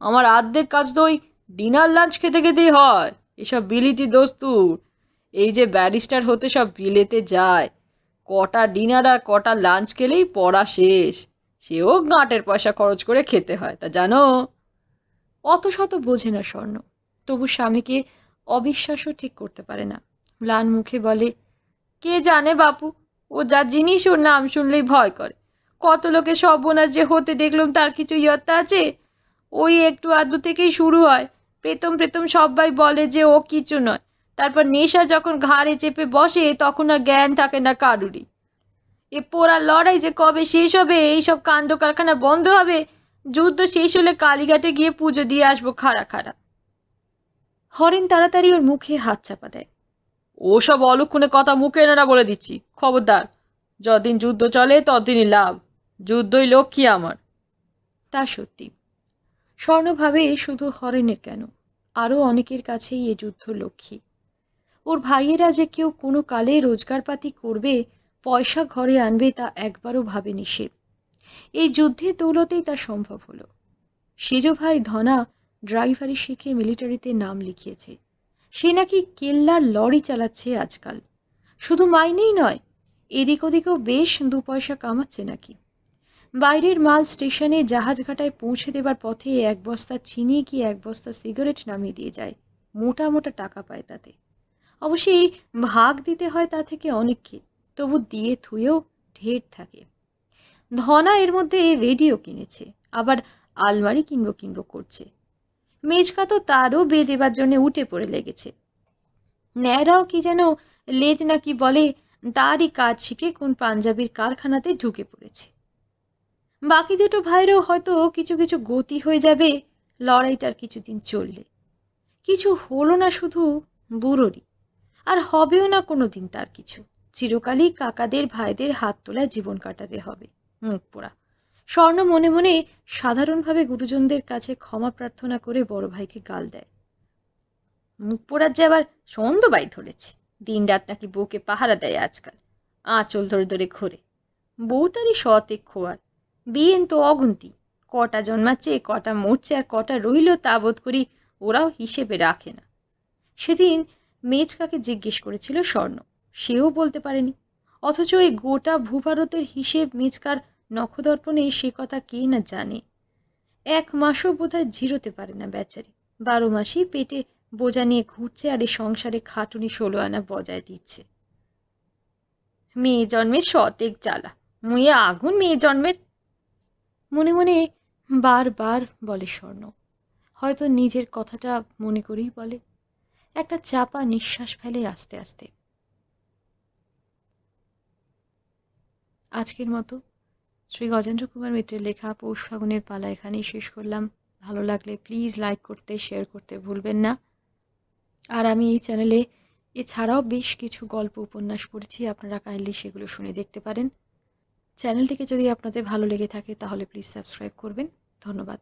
আমার আর্ধেক কাজ তো ওই ডিনার লাঞ্চ খেতে খেতেই হয় এসব বিলিতি দোস্তু এই যে ব্যারিস্টার হতে সব বিলেতে যায় কটা ডিনার আর কটা লাঞ্চ খেলেই পড়া শেষ সেও গাঁটের পয়সা খরচ করে খেতে হয় তা জানো অত শত বোঝে না স্বর্ণ তবু স্বামীকে অবিশ্বাসও ঠিক করতে পারে না ম্লান মুখে বলে কে জানে বাপু ও যা জিনিস ওর নাম শুনলেই ভয় করে কত লোকে সর্বনাশ যে হতে দেখলাম তার কিছু ইয়ত্তা আছে ওই একটু আদু থেকেই শুরু হয় প্রেতম প্রেতম সবাই বলে যে ও কিছু নয় তারপর নেশা যখন ঘাড়ে চেপে বসে তখন আর জ্ঞান থাকে না কারুরই এ পোড়া লড়াই যে কবে শেষ হবে এইসব কাণ্ড কারখানা বন্ধ হবে যুদ্ধ শেষ হলে কালীঘাটে গিয়ে পুজো দিয়ে আসবো খাড়া খাড়া হরেন তাড়াতাড়ি ওর মুখে হাত চাপা দেয় ও সব অলক্ষণে কথা মুখে এনারা বলে দিচ্ছি খবরদার যতদিন যুদ্ধ চলে ততদিনই লাভ যুদ্ধই লক্ষ্মী আমার তা সত্যি স্বর্ণভাবে শুধু হরেনের কেন আরও অনেকের কাছেই এ যুদ্ধ লক্ষ্মী ওর ভাইয়েরা যে কেউ কোনো কালে রোজগারপাতি করবে পয়সা ঘরে আনবে তা একবারও ভাবে নিষেব এই যুদ্ধে দৌলতেই তা সম্ভব হলো সেজ ভাই ধনা ড্রাইভারি শিখে মিলিটারিতে নাম লিখিয়েছে সে নাকি কেল্লার লরি চালাচ্ছে আজকাল শুধু মাইনেই নয় এদিক ওদিকেও বেশ দু পয়সা কামাচ্ছে নাকি বাইরের মাল স্টেশনে জাহাজঘাটায় পৌঁছে দেবার পথে এক বস্তা চিনি কি এক বস্তা সিগারেট নামিয়ে দিয়ে যায় মোটা মোটা টাকা পায় তাতে অবশ্যই ভাগ দিতে হয় তা থেকে অনেককে তবু দিয়ে থুয়েও ঢের থাকে ধনা এর মধ্যে রেডিও কিনেছে আবার আলমারি কিনবো কিনবো করছে মেজকা তো তারও বেয়ে দেবার জন্য উঠে পড়ে লেগেছে ন্যায়রাও কি যেন লেজ নাকি বলে তারই কাজ শিখে কোন পাঞ্জাবির কারখানাতে ঢুকে পড়েছে বাকি দুটো ভাইয়েরও হয়তো কিছু কিছু গতি হয়ে যাবে লড়াইটার কিছুদিন চললে কিছু হলো না শুধু বুড়োরই আর হবেও না কোনো দিন তার কিছু চিরকালই কাকাদের ভাইদের হাত তোলা জীবন কাটাতে হবে মুখ পোড়া স্বর্ণ মনে মনে সাধারণভাবে গুরুজনদের কাছে ক্ষমা প্রার্থনা করে বড় ভাইকে গাল দেয় মুখ পোড়ার যে আবার সন্ধ্যবাই ধরেছে দিন রাত নাকি বউকে পাহারা দেয় আজকাল আঁচল ধরে ধরে ঘোরে বউটারই সতে খোয়ার বিয়েন তো অগুন্তি কটা জন্মাচ্ছে কটা মরছে আর কটা রইল তা বোধ করি ওরাও হিসেবে রাখে না সেদিন মেজকাকে জিজ্ঞেস করেছিল স্বর্ণ সেও বলতে পারেনি অথচ এই গোটা ভূভারতের হিসেব মেজকার নখদর্পণে সে কথা কে না জানে এক মাসও বোধহয় জিরোতে পারে না বেচারি বারো মাসেই পেটে বোঝা নিয়ে ঘুরছে আর এই সংসারে খাটুনি ষোলো আনা বজায় দিচ্ছে মেয়ে জন্মের সতেক জ্বালা মুয়ে আগুন মেয়ে জন্মের মনে মনে বারবার বলে স্বর্ণ হয়তো নিজের কথাটা মনে করেই বলে একটা চাপা নিঃশ্বাস ফেলে আস্তে আস্তে আজকের মতো শ্রী গজেন্দ্র কুমার মিত্রের লেখা পৌষ ফাগুনের পালা এখানেই শেষ করলাম ভালো লাগলে প্লিজ লাইক করতে শেয়ার করতে ভুলবেন না আর আমি এই চ্যানেলে এছাড়াও বেশ কিছু গল্প উপন্যাস পড়েছি আপনারা কাইন্ডলি সেগুলো শুনে দেখতে পারেন চ্যানেলটিকে যদি আপনাদের ভালো লেগে থাকে তাহলে প্লিজ সাবস্ক্রাইব করবেন ধন্যবাদ